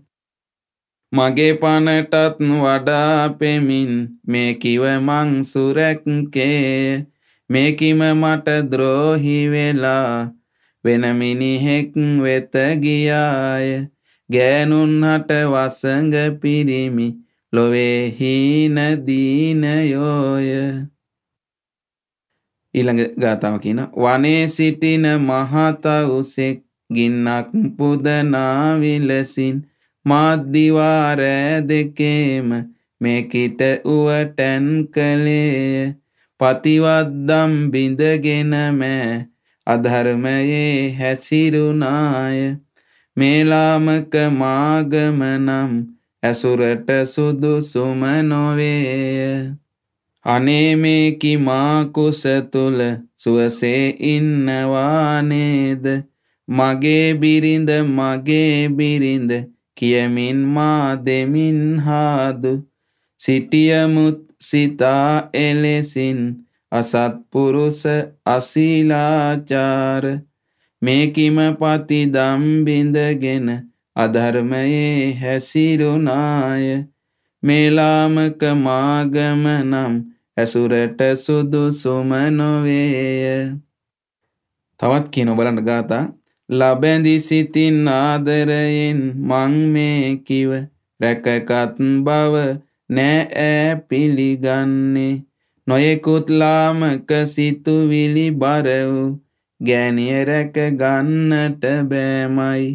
මගේ පනටත් වඩා පෙමින් මේ කිව මං සුරැක්කේ මේකිම මට ද්‍රෝහි වෙලා වෙන මිනිහෙක් වෙත ගියාය ගෑනුන් හට වසඟ පිරිමි ලොවේ හීන දීනයෝය ඊළඟ ගාතාව කියන වනේ සිටින මහතවුසෙක් ගින්නක් පුදනා විලසින් මාධ්‍යවාර දෙකේම මෙකිට උවටැන් කළේය පතිවද්දම් බිඳගෙනම අධර්මයේ හැසිරුණාය මේලාමක මාගමනම් ඇසුරට සුදුසුම නොවේය අනේ මේකි මාකුස තුල සුවසේ ඉන්නවා නේද මගේ බිරිඳ මගේ බිරිඳ කියමින් මා දෙමින් හාදු සිටියමුත් සිතා එලෙසින් අසත්පුරුස අසීලාචාර මේකිම පති දම්බිඳගෙන අධර්මයේ හැසිරුනාය මේලාමක මාගම නම් ඇසුරට සුදුසුම නොවේය තවත් කියන බලන්න ගාතා ලබැඳි සිතින් ආදරයෙන් මං මේ කිව රැකගත් බව නෑ පිළිගන්නේ නොයෙකුත් ලාමක සිතුවිලි බර වූ ගෑනිය රැක ගන්නට බෑමයි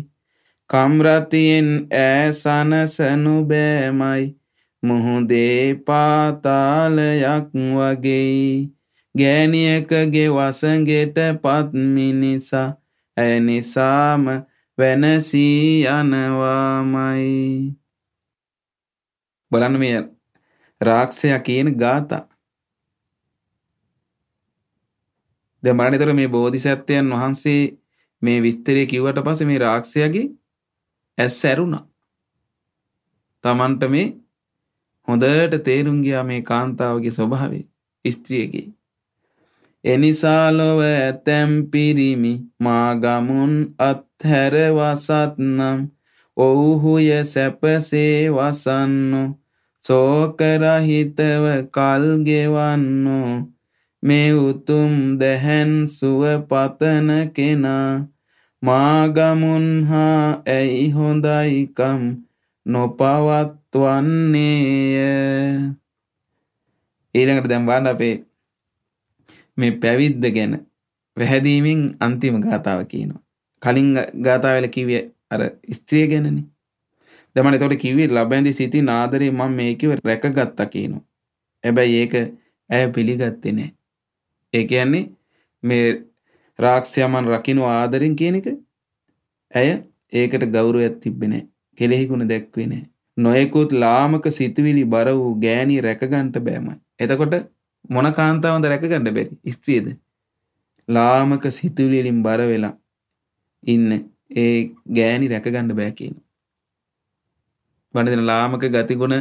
කම්රතියෙන් ඈසනසනු බෑමයි මුහුදේ පාතාලයක් වගේ ගෑනියකගේ වසඟෙට පත් මිනිසා ඇය නිසාම වෙනසී යනවාමයි බලන්න මේ රාක්ෂයා කියන ගාථා දැන් බලන්න ඊතර මේ බෝධිසත්වයන් වහන්සේ මේ විස්තරය කිව්වට පස්සේ මේ රාක්ෂයාගේ ඇස් ඇරුණා තමන්ට මේ හොඳට තේරුම් ගියා මේ කාන්තාවගේ ස්වභාවය ස්ත්‍රියගේ එනිසා ලොව ඇතැම් පිරිමි මාගමුන් අත්හැර වසත්නම් ඔවුහුය සැපසේ වසන්නු සෝකරහිතව කල්ගෙවන්නු මේ උතුම් දැහැන් සුව පතන කෙනා මාගමුන් හා ඇයි හොඳයිකම් නොපවත්වන්නේය ඊළඟට දැන් බලන්න අපේ මේ පැවිද්ද ගැන වැහැදීමෙන් අන්තිම ගාථාව කියනවා. කලින් ගාථාවල කිව්වේ අර ස්ත්‍රිය ගැනනේ. දැන් මම එතකොට කිව්වේ ලබැඳි සිතින් ආදරේ මම මේකව රැකගත්තා කියනවා. හැබැයි ඒක ඇය පිළිගත්තේ නැහැ. ඒ කියන්නේ මේ රාක්ෂයමන් රකින්න ආදරෙන් කියන එක ඇය ඒකට ගෞරවයක් තිබ්බේ නැහැ. කෙලෙහි ගුණ දැක්වේ නැහැ. නොයෙකුත් ලාමක සිතුවිලි බර වූ ගෑණි රැකගන්න බෑමයි. එතකොට මොන කාන්තාවද රැකගන්න බැරි ස්ත්‍රියද ලාමක සිතුවිලින් බර වෙලා ඉන්න ඒ ගෑණි රැකගන්න බෑ කියන. වනදෙන ලාමක ගතිගුණ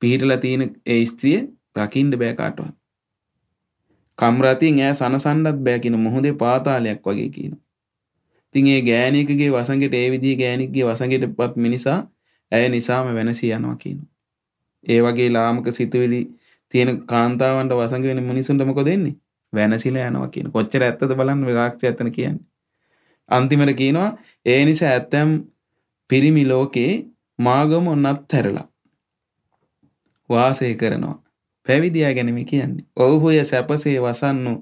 පිහිටලා තියෙන ඒ ස්ත්‍රිය රකින්න බෑ කාටවත්. කම්රතියෙන් ඈ සනසන්නත් බෑ කියන මොහොතේ පාතාලයක් වගේ කියන. ඉතින් ඒ ගෑණිකගේ වසඟයට ඒ විදිහේ ගෑණිකගේ වසඟයටපත් මිනිසා ඇය නිසාම වෙනසී යනවා කියන. ඒ වගේ ලාමක සිතුවිලි තියෙන කාන්තාවන්ට වසඟ වෙන මිනිසුන්ට මොකද වෙන්නේ? වෙනසිලා යනවා කියන. කොච්චර ඇත්තද බලන්න විරාක්ෂය ඇත්තන කියන්නේ. අන්තිමට කියනවා ඒ නිසා ඇත්තම් පිරිමි ලෝකේ මාගම ඔන්නත් හැරලා වාසය කරනවා. පැවිදියා ගැන මේ කියන්නේ. ඔව්හුය සැපසේ වසන්නු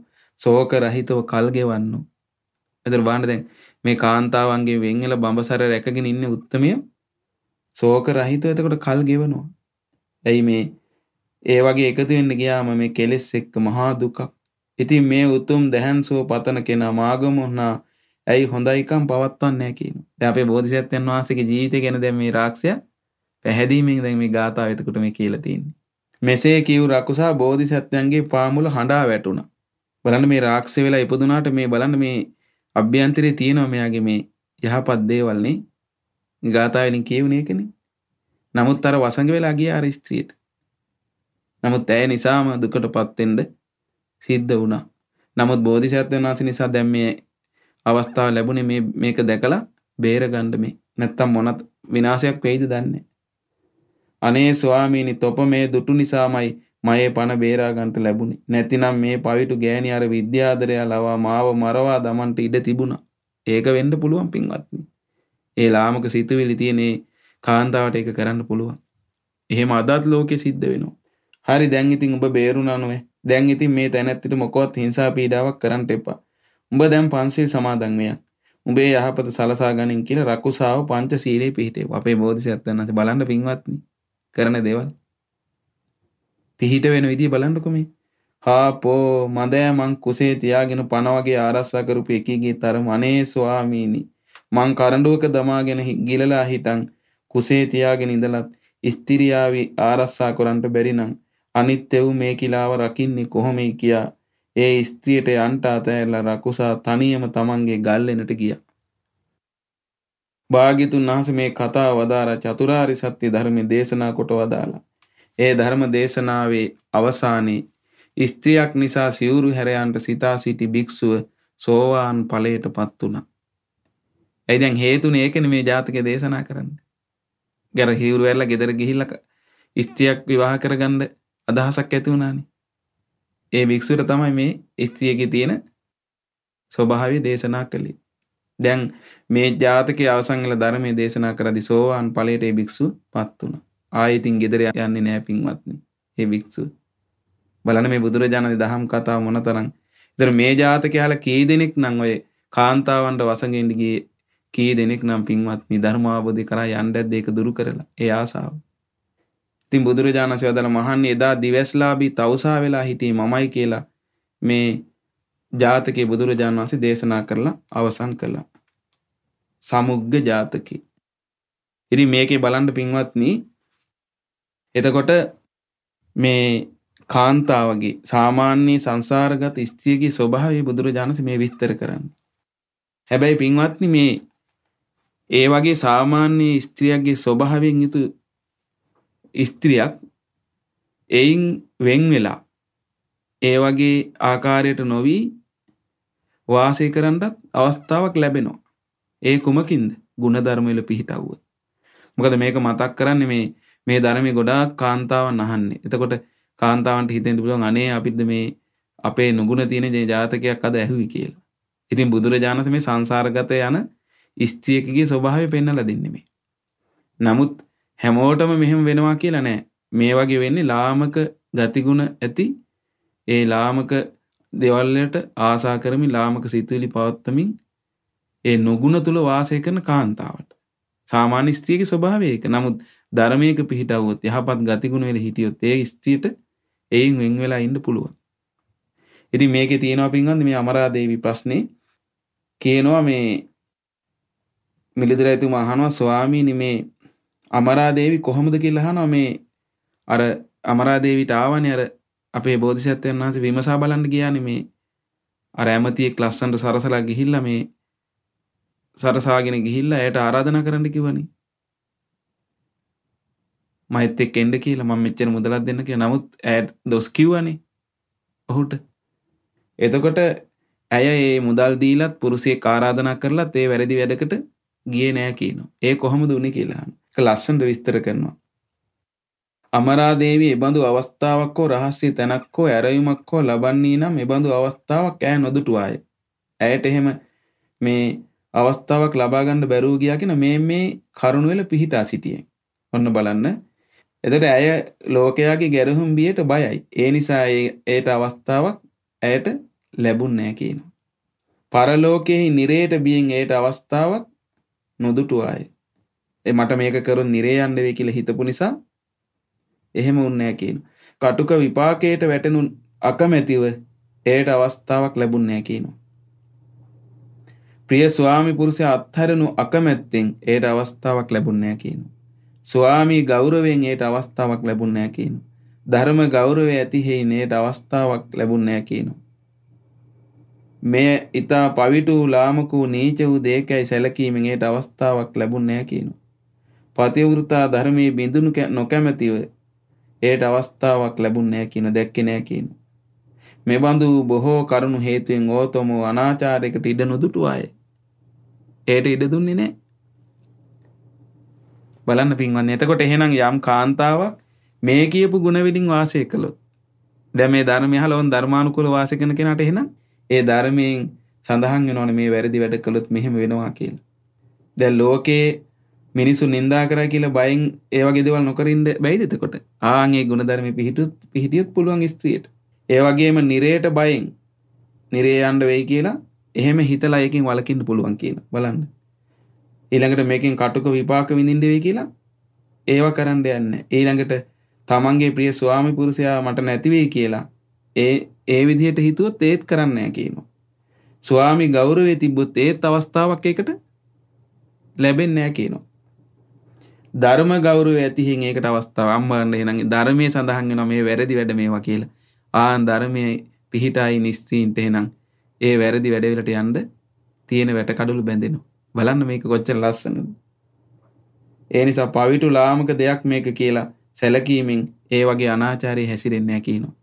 ශෝක රහිතව කල් ගෙවන්නු. එතන බලන්න දැන් මේ කාන්තාවන්ගේ වෙන්වල බඹසර රැකගෙන ඉන්නේ උත්මය ශෝක රහිතව එතකොට කල් ගෙවනවා. ඇයි මේ ඒ වගේ එකතු වෙන්න ගියාම මේ කෙලෙස් එක්ක මහා දුකක්. ඉතින් මේ උතුම් දැහන්සුව පතන කෙනා මාගම වුණා. ඇයි හොඳයිකම් පවත්වන්නේ කියනවා. දැන් අපේ බෝධිසත්වයන් වහන්සේගේ ජීවිතය ගැන දැන් මේ රාක්ෂය පැහැදීමෙන් දැන් මේ ගාථාව එතකොට මේ කියලා තියෙන්නේ. මෙසේ කියු රකුසා බෝධිසත්වයන්ගේ පාමුල හඬා වැටුණා. බලන්න මේ රාක්ෂය වෙලා ඉපදුනාට මේ බලන්න මේ අභ්‍යන්තරේ තියෙනවා මෙයාගේ මේ යහපත් දේවල්නේ. ගාථාවෙන් කියුනේ ඒකනේ. නමුත් අර වසඟ වෙලා ගියා අර ස්ත්‍රියට. නමුත් ඇය නිසාම දුකට පත්තෙන්ට සිද්ධ වුණා. නමුත් බෝධිසත්වයන් වහන්සේ නිසා දැන් මේ අවස්ථාව ලැබුණේ මේ මේක දැකලා බේරගන්න මේ. නැත්තම් මොනත් විනාශයක් වෙයිද දන්නේ. අනේ ස්වාමීනි තොප මේ දුටු නිසාමයි මයේ පණ බේරා ගන්නට ලැබුණේ. නැතිනම් මේ පවිතු ගෑණි අර විද්‍යාදරයා ලවා මාව මරවා දමන්නට ඉඩ තිබුණා. ඒක වෙන්න පුළුවන් පින්වත්නි. ඒ ලාමක සිතුවිලි තියෙන කාන්තාවට ඒක කරන්න පුළුවන්. එහෙම අදත් ලෝකෙ සිද්ධ වෙනවා. හරි දැන් ඉතින් ඔබ බේරුණා නොවේ. දැන් ඉතින් මේ තැනැත්තිට මොකවත් හිංසා පීඩාවක් කරන්න එපා. උඹ දැන් පන්සිල් සමාදන් වෙයක්. උඹේ යහපත සලසා ගනින් කියලා රකුසාව පංචශීලයේ පිහිටේවා. අපේ බෝධිසත්වයන් අත බලන්න පින්වත්නි. කරන දේවල්. පිහිට වෙන විදිය බලන්නකො මේ. හාපෝ මදෑ මං කුසේ තියාගෙන පණ වගේ ආරස්සා කරපු එකීගේ තරම අනේ ස්වාමීනි. මං කරඬුවක දමාගෙන ගිලලා හිටන් කුසේ තියාගෙන ඉඳලත් ස්ත්‍රියාවි ආරස්සා කරන්ට බැරි නම් අනිත් එව් මේ කිලාව රකින්නේ කොහොමයි කියා ඒ ස්ත්‍රියට යන්ට අතෑරලා රකුසා තනියම තමන්ගේ ගල්ලෙනට ගියා. භාග්‍යතුන් වහන්සේ මේ කතාව වදාරා චතුරාරි සත්‍ය ධර්මයේ දේශනා කොට වදාලා. ඒ ධර්ම දේශනාවේ අවසානයේ ස්ත්‍රියක් නිසා සිවුරු හැරයන්ට සිතා සිටි භික්ෂුව සෝවාන් ඵලයටපත් වුණා. ඒ දැන් හේතුනේ ඒකනේ මේ ජාතකයේ දේශනා කරන්නේ. ගර හිවුරු ඇරලා ගෙදර ගිහිල්ලා ස්ත්‍රියක් විවාහ කරගන්න අදහසක් ඇති වුණානි ඒ භික්‍ෂුට තමයි මේ ස්තියකි තියෙන ස්වභාවය දේශනා කළේ දැන් මේ ජාතක අවසංල ධර්මය දේශනා කරදි සෝවාන් පලට ඒ භික්‍ෂු පත් වුණ ආයඉතින් ගෙදර යන්නේ නෑ පින්වත්න ඒ භික්‍ෂු බලන මේ බුදුරජාණන් දහම් කතා මොන තරන් ඉතර මේ ජාතක හල කී දෙනෙක් නං ඔය කාන්තාවන්ට වසගෙන්ඩිගේ කී දෙනෙක් නම් පින්වත්නි ධර්මාබෝධි කරා යන්ඩත් දෙක දුරු කරලා ඒ ආසාාව ඉතින් බුදුරජාණන් වහන්සේ වදාළ මහන්නේ එදා දිවස්ලාභී තවුසා වෙලා හිටියේ මමයි කියලා මේ ජාතකයේ බුදුරජාණන් වහන්සේ දේශනා කරලා අවසන් කළා. සමුග්ග ජාතකේ. ඉතින් මේකේ බලන්න පින්වත්නි එතකොට මේ කාන්තාවගේ සාමාන්‍ය සංසාරගත ස්ත්‍රියගේ ස්වභාවය බුදුරජාණන් මේ විස්තර කරන්නේ. හැබැයි පින්වත්නි මේ ඒ වගේ සාමාන්‍ය ස්ත්‍රියගේ ස්වභාවයෙන් යුතු ස්ත්‍රියක් එයින් වෙන් වෙලා ඒ වගේ ආකාරයට නොවී වාසය කරන්නත් අවස්ථාවක් ලැබෙනවා. ඒ කුමකින්ද ගුණධර්මවල පිහිටවුව. මොකද මේක මතක් කරන්නේ මේ මේ ධර්මයේ ගොඩාක් කාන්තාවන් අහන්නේ. එතකොට කාන්තාවන්ට හිතෙන්න පුළුවන් අනේ අපිත් මේ අපේ නුගුණ තියෙන ජාතකයක් අද ඇහුවි කියලා. ඉතින් බුදුරජාණන් මේ සංසාරගත යන ස්ත්‍රියකගේ ස්වභාවය පෙන්වලා දෙන්නේ මේ. නමුත් හැමෝටම මෙහෙම වෙනවා කියලා නෑ. මේ වගේ වෙන්නේ ලාමක ගතිගුණ ඇති ඒ ලාමක දෙවල්ලට ආසා කරමින් ලාමක සිතුවිලි පවත්තමින් ඒ නොගුණ තුල වාසය කරන කාන්තාවට. සාමාන්‍ය ස්ත්‍රියගේ ස්වභාවය ඒක. නමුත් ධර්මයක පිහිටවුවොත් යහපත් ගතිගුණ වල හිටියොත් ඒ ස්ත්‍රියට එයින් වෙන් වෙලා ඉන්න පුළුවන්. ඉතින් මේකේ තියෙනවා පින්වන්ද මේ අමරාදේවි ප්‍රශ්නේ කියනවා මේ මිලිදරයතුමා අහනවා ස්වාමීනි මේ අමරාදේවි කොහොමද කියලා අහනවා මේ අර අමරාදේවිට ආවනේ අර අපේ බෝධිසත්වයන් වහන්සේ විමසා බලන්න ගියානේ මේ අර ඇමතියෙක් ලස්සනට සරසලා ගිහිල්ලා මේ සරසාගෙන ගිහිල්ලා එයාට ආරාධනා කරන්න කිව්වනේ මයිත් එක්ක එන්න කියලා මම මෙච්චර මුදලක් දෙන්න කියලා නමුත් ඇඩ් දොස් කිව්වනේ ඔහුට එතකොට ඇය ඒ මුදල් දීලත් පුරුෂයෙක් ආරාධනා කරලත් ඒ වැරදි වැඩකට ගියේ නෑ කියනවා ඒ කොහොමද උනේ කියලා අහනවා ඒක ලස්සනට විස්තර කරනවා. අමරාදේවී එබඳු අවස්ථාවක් හෝ රහස්‍ය තැනක් හෝ ඇරයුමක් හෝ ලබන්නේ නම් එබඳු අවස්ථාවක් ඈ නොදුටුවාය. ඇයට එහෙම මේ අවස්ථාවක් ලබා ගන්න බැරුව ගියා කියන මේ මේ කරුණ වල පිහිටා සිටියේ. ඔන්න බලන්න. එතකොට ඇය ලෝකයාගේ ගැරහුම් බියට බයයි. ඒ නිසා ඒට අවස්ථාවක් ඇයට ලැබුන්නේ නැහැ කියනවා. පරලෝකයේ නිරේට බියෙන් ඒට අවස්ථාවක් නොදුටුවාය. මට මේක කරුන් නිරේ යන්න වෙයි කියලා හිතපු නිසා එහෙම වුන්නේ කියන. කටුක විපාකයට වැටෙනු අකමැතිව එයට අවස්ථාවක් ලැබුන්නේ කියනවා. ප්‍රිය ස්වාමි පුරුෂයා අත්හැරනු අකමැත්තෙන් එයට අවස්ථාවක් ලැබුන්නේ කියනවා. ස්වාමී ගෞරවයෙන් එයට අවස්ථාවක් ලැබුන්නේ කියනවා. ධර්ම ගෞරවය ඇති හේයින් එයට අවස්ථාවක් ලැබුන්නේ කියනවා. මෙය ඊතා පවිටු ලාමකූ නීච වූ දෙයකයි සැලකීමෙන් ඒට අවස්ථාවක් ලැබුන්නේ නැහැ කියනවා. පතිවෘතා ධර්මයේ බිඳුණු නොකැමැතිව එයට අවස්ථාවක් ලැබුන්නේ කියන දැක්කේ නෑ කියන. මේ බඳු බොහෝ කරුණු හේතුවෙන් ඕතම අනාචාරයකට ඉඩ නොදුටු අය. එයට ඉඩ දුන්නේ නෑ. බලන්න පින්වන්නේ. එතකොට එහෙනම් යම් කාන්තාවක් මේ කියපු ගුණ වලින් වාසය කළොත් දැන් මේ ධර්මය අහලවන් ධර්මානුකූල වාසය කරන කෙනාට එහෙනම් ඒ ධර්මයෙන් සඳහන් වෙනවනේ මේ වැරදි වැඩ කළොත් මෙහෙම වෙනවා කියලා. දැන් ලෝකේ මිනිසු නින්දා කර කියල බයින් ඒවගේ දෙවල් නොකරින්ට බැයිදතකොට ආගේ ගුණධර්ම පිහිටුත් පිහිටියොත් පුළුවන් ස්ත්‍රියයට ඒවගේම නිරයට බයින් නිරේ අන්ඩ වෙයි කියලා එහෙම හිතලායකින් වලකින්ට පුළුවන් කියන බලන්න ඊළඟට මේකින් කටුක විපාක විඳින්ඩ වේ කියලා ඒව කරන්න යන්න ඊළඟට තමන්ගේ ප්‍රිය ස්වාමි පුරුෂයා මට නැතිවේ කියලා ඒ ඒ විදිහට හිතුවත් ඒත් කරන්න කියනවා ස්වාමි ගෞරවේ තිබ්බොත් ඒත් අවස්ථාවක් එකට ලැබෙන්නෑ කියනවා ධර්ම ගෞරුව ඇතිහින් ඒකට අවස්ථාව අම්බන්න එනගේ ධර්මය සඳහන් වෙන මේ වැරදි වැඩ මේවා කියලා ආන් ධර්මය පිහිටයි නිස්ත්‍රීන්ට එහෙනම් ඒ වැරදි වැඩවලට යන්න තියෙන වැට කඩුළු බැඳෙනවා බලන්න මේක කොච්චර ලස්සනද ඒ නිසා පවිතු ලාමක දෙයක් මේක කියලා සැලකීමෙන් ඒ වගේ අනාචාරය හැසිරෙන්නේ නැහැ කියනවා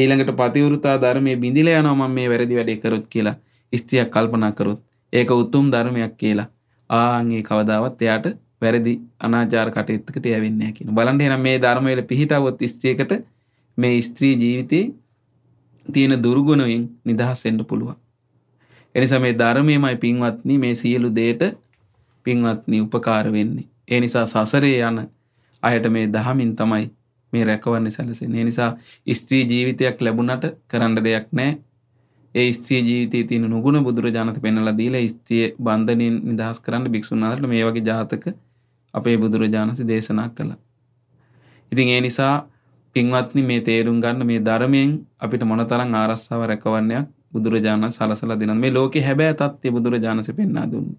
ඊළඟට පතිවෘතා ධර්මයේ බිඳිලා යනවා මම මේ වැරදි වැඩේ කරොත් කියලා ස්ත්‍රියක් කල්පනා කරොත් ඒක උතුම් ධර්මයක් කියලා ආන් ඒ කවදාවත් එයාට වැරදි අනාචාර කටයුත්තකට යවෙන්නේ කියන බලන්න එහෙනම් මේ ධර්ම වල පිහිටවොත් ස්ත්‍රියකට මේ ස්ත්‍රී ජීවිතේ තියෙන දුර්ගුණයෙන් නිදහස් වෙන්න පුළුවන්. එනිසා මේ ධර්මයමයි පින්වත්නි මේ සියලු දේට පින්වත්නි උපකාර වෙන්නේ. ඒ නිසා සසරේ යන අයට මේ දහමින් තමයි මේ රැකවන්නේ සැලසෙන්නේ. ඒ නිසා ස්ත්‍රී ජීවිතයක් ලැබුණට කරන්න දෙයක් නැහැ. ඒ ස්ත්‍රී ජීවිතයේ තියෙන නුගුණ බුදුරජාණන් පෙන්වලා දීලා ස්ත්‍රී බන්ධනෙන් නිදහස් කරන්න භික්ෂුන් වහන්සේලා මේ වගේ ජාතක අපේ බුදුරජාණන්සේ දේශනා කළා. ඉතින් ඒ නිසා පින්වත්නි මේ තේරුම් ගන්න මේ ධර්මයෙන් අපිට මොනතරම් ආරස්සාව රැකවන්නයක් බුදුරජාණන් සලසලා දෙනවා. මේ ලෝකේ හැබෑ තත්ත්වය බුදුරජාණන්සේ පෙන්වා දුන්නේ.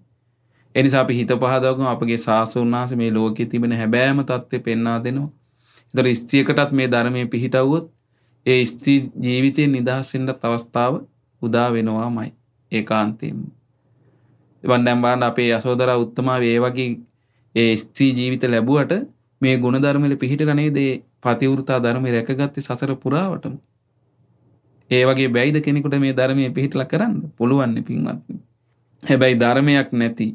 ඒ නිසා අපි හිත පහදවගමු අපගේ සාසුන් වහන්සේ මේ ලෝකේ තිබෙන හැබෑම තත්ත්වය පෙන්වා දෙනවා. ඒතර ස්ත්‍රියකටත් මේ ධර්මයේ පිහිටවුවොත් ඒ ස්ත්‍රී ජීවිතේ නිදහස් වෙන්නත් අවස්ථාව උදා වෙනවාමයි. ඒකාන්තයෙන්ම. වන් දැන් බලන්න අපේ යසෝදරා උත්තමාව ඒ වගේ ඒ ස්ත්‍රී ජීවිත ලැබුවට මේ ගුණධර්මල පිහිටලනේ දේ පතිවෘතා ධර්මය රැකගත්ත සසර පුරාවටම. ඒ වගේ බැයිද කෙනෙකුට මේ ධර්මය පිහිටල කරන්න පුළුවන්න පින්වත්න. හැබැයි ධර්මයක් නැති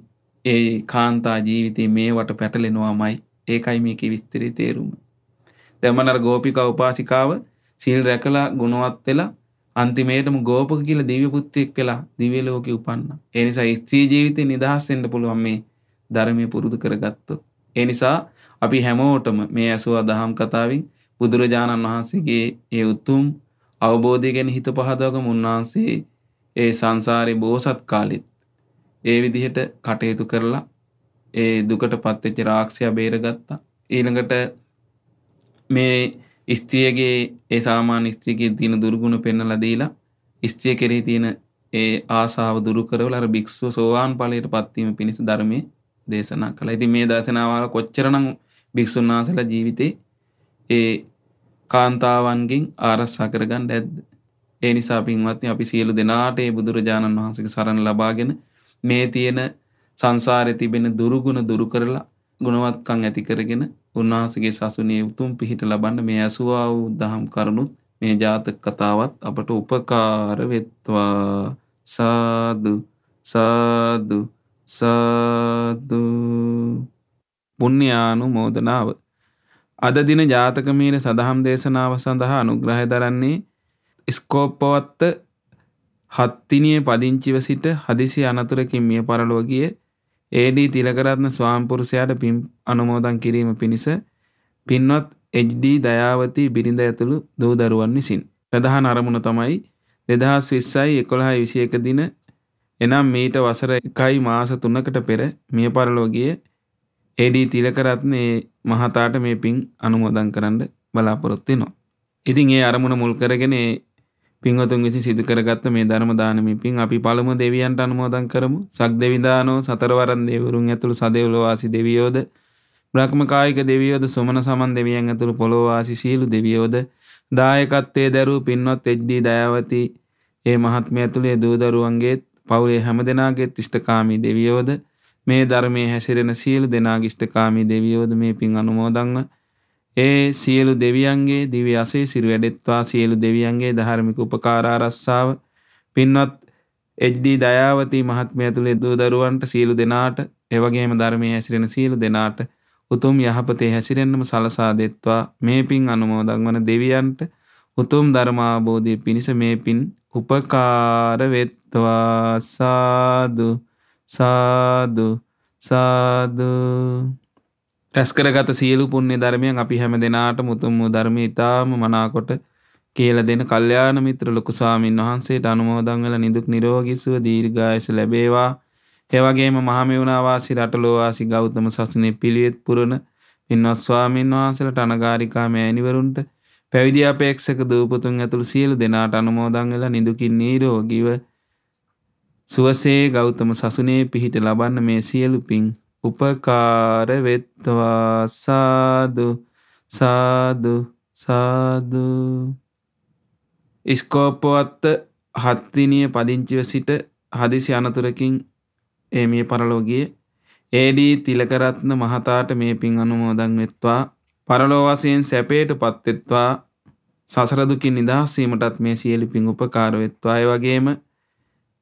ඒ කාන්තා ජීවිතේ මේවට පැටලෙනවාමයි ඒකයි මේක විස්තරි තේරුම. තැමනර ගෝපික උපාසිකාව සිල් රැකලා ගුණවත් වෙලා අන්තිමේටම ගෝපක කියල දිව්‍යපුත්තෙක් වෙලා දිවලෝක උපන්න. එනිසා ස්ත්‍රී ජීවිතය නිදහස්සෙන්ට පුළුවන් මේ ධර්මය පුරුදු කරගත්තොත්. ඒ නිසා අපි හැමෝටම මේ ඇසුවා දහම් කතාවෙන් බුදුරජාණන් වහන්සේගේ ඒ උතුම් අවබෝධය ගැන හිත පහදවගම උන්වහන්සේ ඒ සංසාරේ බෝසත් කාලෙත් ඒ විදිහට කටයුතු කරලා ඒ දුකට පත්වෙච්ච රාක්ෂයා බේරගත්තා. ඊළඟට මේ ස්ත්‍රියගේ ඒ සාමාන්‍ය ස්ත්‍රියගේ තියෙන දුර්ගුණ පෙන්වලා දීලා ස්ත්‍රිය කෙරෙහි තියෙන ඒ ආසාව දුරු කරවල අර භික්ෂුව සෝවාන් ඵලයට පත්වීම පිණිස ධර්මයේ දේශනා කළ ඉති මේ දර්ශනාවාල කොච්චරනං භික්‍ෂුන්නාසල ජීවිතේ ඒ කාන්තාවන්ගෙන් ආරස්සා කරගන්න ඇද්ද ඒ නිසා පින්වත්ති අපි සියලු දෙනාට ඒ බුදුරජාණන් වහන්සක සරණ ලබාගෙන මේ තියෙන සංසාරය තිබෙන දුරුගුණ දුරු කරලා ගුණවත්කං ඇති කරගෙන උන්වහන්සගේ සසුනේ උතුම් පිහිට ලබන්න මේ ඇසුවා වූ දහම් කරුණුත් මේ ජාතක කතාවත් අපට උපකාර වෙත්වා සාදු සාදු සාදු පුුණ්්‍යයානු මෝදනාව. අද දින ජාතකමීර සඳහම් දේශනාව සඳහා අනුග්‍රහ දරන්නේ ස්කෝප්පවත්ත හත්තිනිය පදිංචිව සිට හදිසි අනතුරකින් මිය පරලෝගිය ඒඩී තිලකරත්න ස්වාම්පුරුෂයාට පින් අනුමෝදන් කිරීම පිණිස පින්වත් එජ්ඩී දයාවති බිරිඳ ඇතුළු දූ දරුවන් විසින්. ප්‍රධහන අරමුණ තමයි දෙදහස් විස්සයි එකොළහයි විසියක දින එනම් මීට වසර එකයි මාස තුනකට පෙර මිය පරලෝගිය ඒඩී තිලකරත්න ඒ මහතාට මේ පින් අනුමෝදන් කරන්න බලාපොරොත්ති නො. ඉතින් ඒ අරමුණ මුල් කරගෙන පින්වතුන් විසින් සිදු කරගත්ත මේ ධර්ම දානමේ පින් අපි පළමු දෙවියන්ට අනුමෝදන් කරමු. සක් දෙවිදානෝ සතරවරන් දෙවිවරුන් ඇතුළු සදෙව්ලෝ වාසී දෙවියෝද බ්‍රහ්මකායික දෙවියෝද සොමන සමන් දෙවියන් ඇතුළු පොළොව වාසී සියලු දෙවියෝද දායකත්වයේ දරූ පින්වත් එජ්ඩී දයාවති ඒ මහත්මිය ඇතුළු ඒ දූ දරුවන්ගේත් පවුලේ හැම දෙනාගේත් ඉෂ්ඨකාමී දෙවියෝද මේ ධර්මයේ හැසිරෙන සියලු දෙනාගේ ඉෂ්ඨකාමී දෙවියෝද මේ පින් අනුමෝදන්ව ඒ සියලු දෙවියන්ගේ දිව්‍ය අසීසිරු වැඩෙත්වා සියලු දෙවියන්ගේ ධාර්මික උපකාරාරස්සාව පින්වත් එජ්ඩී දයාවතී මහත්මිය ඇතුළේ දූ දරුවන්ට සියලු දෙනාට එවගේම ධර්මයේ හැසිරෙන සියලු දෙනාට උතුම් යහපතේ හැසිරෙන්නම සලසා දෙත්වා මේ පින් අනුමෝදන් වන දෙවියන්ට උතුම් ධර්ම අවබෝධය පිණිස මේ පින් උපකාර වෙත් තවා සාදු සාදු සාදු රැස්කරගත සියලු පුන්නේ ධර්මයන් අපි හැම දෙනාට මුතුම්ම ධර්මය ඉතාම මනාකොට කියල දෙන කල්්‍යාන මිත්‍ර ලොකුසාමීන් වහන්සේට අනුමෝදංගල නිදුක් නිරෝගිසුව දීර්ඝායස ලැබේවා එවගේම මහමවුණවාසි රටලෝවාසි ගෞතම සසනේ පිළිවෙත් පුරණ ඉන්නස්වාමීන් වහන්සලට අනගාරිකා මෑනිවරුන්ට පැවිදි අපේක්ෂක දූපතුන් ඇතුළ සියලු දෙනාට අනුමෝදංගල නිදුකින් නීරෝගීව සුවසේ ගෞතම සසුනේ පිහිට ලබන්න මේ සියලු පින් උපකාර වෙත්වා සාදු සාදු සාදු ඉස්කෝපොත්ත හත්තිනිය පදිංචිව සිට හදිසි අනතුරකින් ඒ මිය පරලෝගිය ඒඩී තිලකරත්න මහතාට මේ පින් අනුමෝදන් වෙත්වා පරලෝ වශයෙන් සැපයට පත්වෙත්වා සසරදුකින් නිදහසීමටත් මේ සියලි පින් උපකාර වෙත්වා ඒ වගේම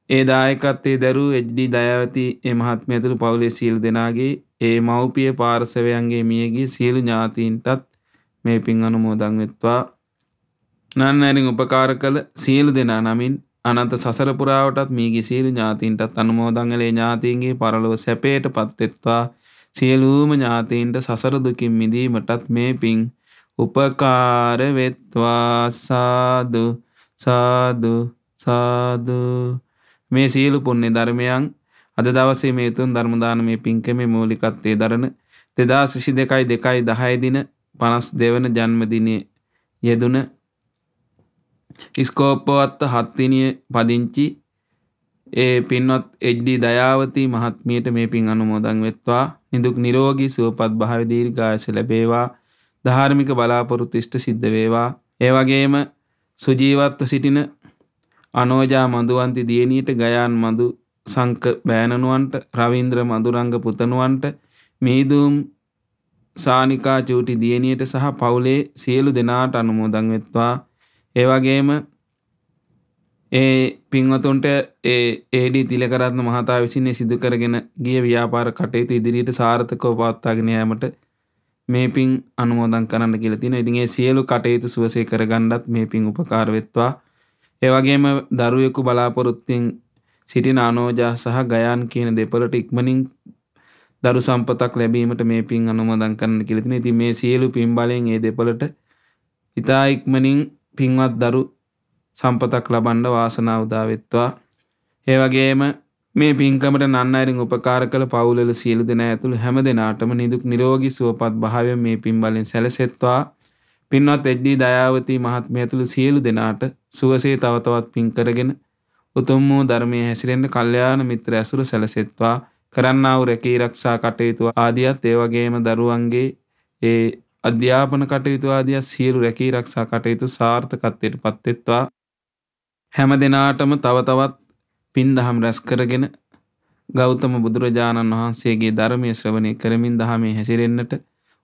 ඒ දායකත්වයේ දැරූ එච්.ඩී. දයාවති ඒ මහත්මිය ඇතුළු පවුලේ සියලු දෙනාගේ ඒ මව්පිය පාර්ශවයන්ගේ මියගිය සියලු ඥාතීන්ටත් මේ පින් අනුමෝදන් වෙත්වා. නන්නරින් උපකාර කළ සියලු දෙනා නමින් අනන්ත සසර පුරාවටත් මියගිය සියලු ඥාතීන්ටත් අනුමෝදන් කළේ ඥාතීන්ගේ පරලොව සැපයටපත් වෙත්වා. සියලූම ඥාතීන්ට සසර දුකින් මිදීමටත් මේ පිං උපකාර වෙත්වා සාදු සාදු සාදු මේ සියලු පුණ්‍ය ධර්මයන් අද දවසේ මේ තුන් ධර්ම දානමේ පින්කමේ මූලිකත්වයේ දරන 2022 2 10 දින 52 වන ජන්මදිනයේ යෙදුන ස්කෝප්පවත්ත හත්තිනිය පදිංචි ඒ පින්වත් එජ්ඩි දයාවති මහත්මියට මේ පින් අනුමෝදන් වෙත්වා නිදුක් නිරෝගී සුවපත් භාව දීර්ඝායස ලැබේවා ධාර්මික බලාපොරොත්තු ඉෂ්ට සිද්ධ වේවා ඒ වගේම සුජීවත්ව සිටින අනෝජා මදුවන්ති දියණියට ගයාන් මදු සංක බෑණනුවන්ට රවින්ද්‍ර මදුරංග පුතණුවන්ට මිහිඳුම් සානිකා චූටි දියණියට සහ පවුලේ සියලු දෙනාට අනුමෝදන් වෙත්වා ඒ වගේම ඒ පින්වතුන්ට ඒ ඒඩි තිලකරත්න මහතා විසින් සිදු කරගෙන ගිය ව්‍යාපාර කටයුතු ඉදිරියට සාර්ථකව පවත්වාගෙන යාමට මේ පින් අනුමෝදන් කරන්න කියලා තියෙනවා. ඉතින් ඒ සියලු කටයුතු සුවසේ කරගන්නත් මේ පින් උපකාර වෙත්වා. එවගේම දරුවෙකු බලාපොරොත්තිෙන් සිටින අනෝජා සහ ගයන් කියන දෙපලට ඉක්මනින් දරු සම්පතක් ලැබීමට මේ පින් අනුමදන් කරන්න කිලිතින ඉති මේ සියලු පින් බලයෙන් ඒ දෙපලට ඉතා ඉක්මනින් පින්වත් දරු සම්පතක් ලබන්ඩ වාසනා උදාවෙත්වා ඒ වගේම මේ පින්කමට නන්න අරින් උපකාර කළ පවුලල සියලු දෙන ඇතුළු හැම දෙනාටම නිදුක් නිරෝගී සුවපත් භාවය මේ පින් බලෙන් සැලසෙත්වා පින්වත් එජ්ඩී දයාවතී මහත්මිය ඇතුළු සියලු දෙනාට සුවසේ තව තවත් පින් කරගෙන උතුම් වූ ධර්මයේ හැසිරෙන්න කල්යාණ මිත්‍ර ඇසුර සැලසෙත්වා කරන්නා වූ රැකී ආරක්ෂා කටයුතු ආදියත් ඒ වගේම දරුවන්ගේ ඒ අධ්‍යාපන කටයුතු ආදියත් සියලු රැකී ආරක්ෂා කටයුතු සාර්ථකත්වයට පත්වෙත්වා හැම දිනාටම තව තවත් පින් දහම් රැස් කරගෙන ගෞතම බුදුරජාණන් වහන්සේගේ ධර්මය ශ්‍රවණය කරමින් දහමේ හැසිරෙන්නට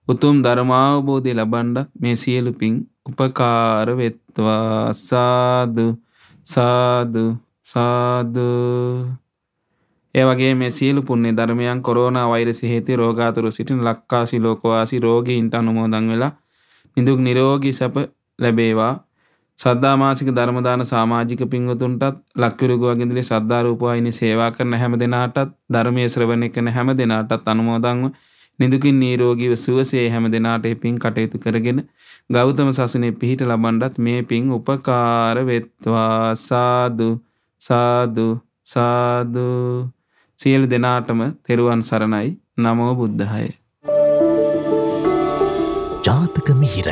උතුම් ධර්මාවබෝධය ලබන්ඩක් මේ සියලු පින් උපකාර වෙත්වා සාදු සාදු සාදු ඒ වගේ මේ සියලු පුන්නේ ධර්මයන් කොරෝනා වෛරසය හේතු රෝගාතුර සිටින ලක්කාසි ලෝකවාසී රෝගීන්ට අනුමෝදන් වෙලා නිදුක් නිරෝගී සැප ලැබේවා සද්ධා මාසික ධර්ම දාන සමාජික පින්වතුන්ටත් ලක්විරුගුවගින්දලේ සද්ධා රූපවාහිනී සේවා කරන හැම දෙනාටත් ධර්මයේ ශ්‍රවණය කරන හැම දෙනාටත් අනුමෝදන්ව නිදුකින් නීරෝගීව සුවසේ හැම දෙනාට පින් කටයුතු කරගෙන ගෞතම සසුනේ පිහිට ලබන්නත් මේ පින් උපකාර වෙත්වා සාදු සාදු සාදු සියලු දෙනාටම තෙරුවන් සරණයි නමෝ බුද්ධාය ජාතක මිහිර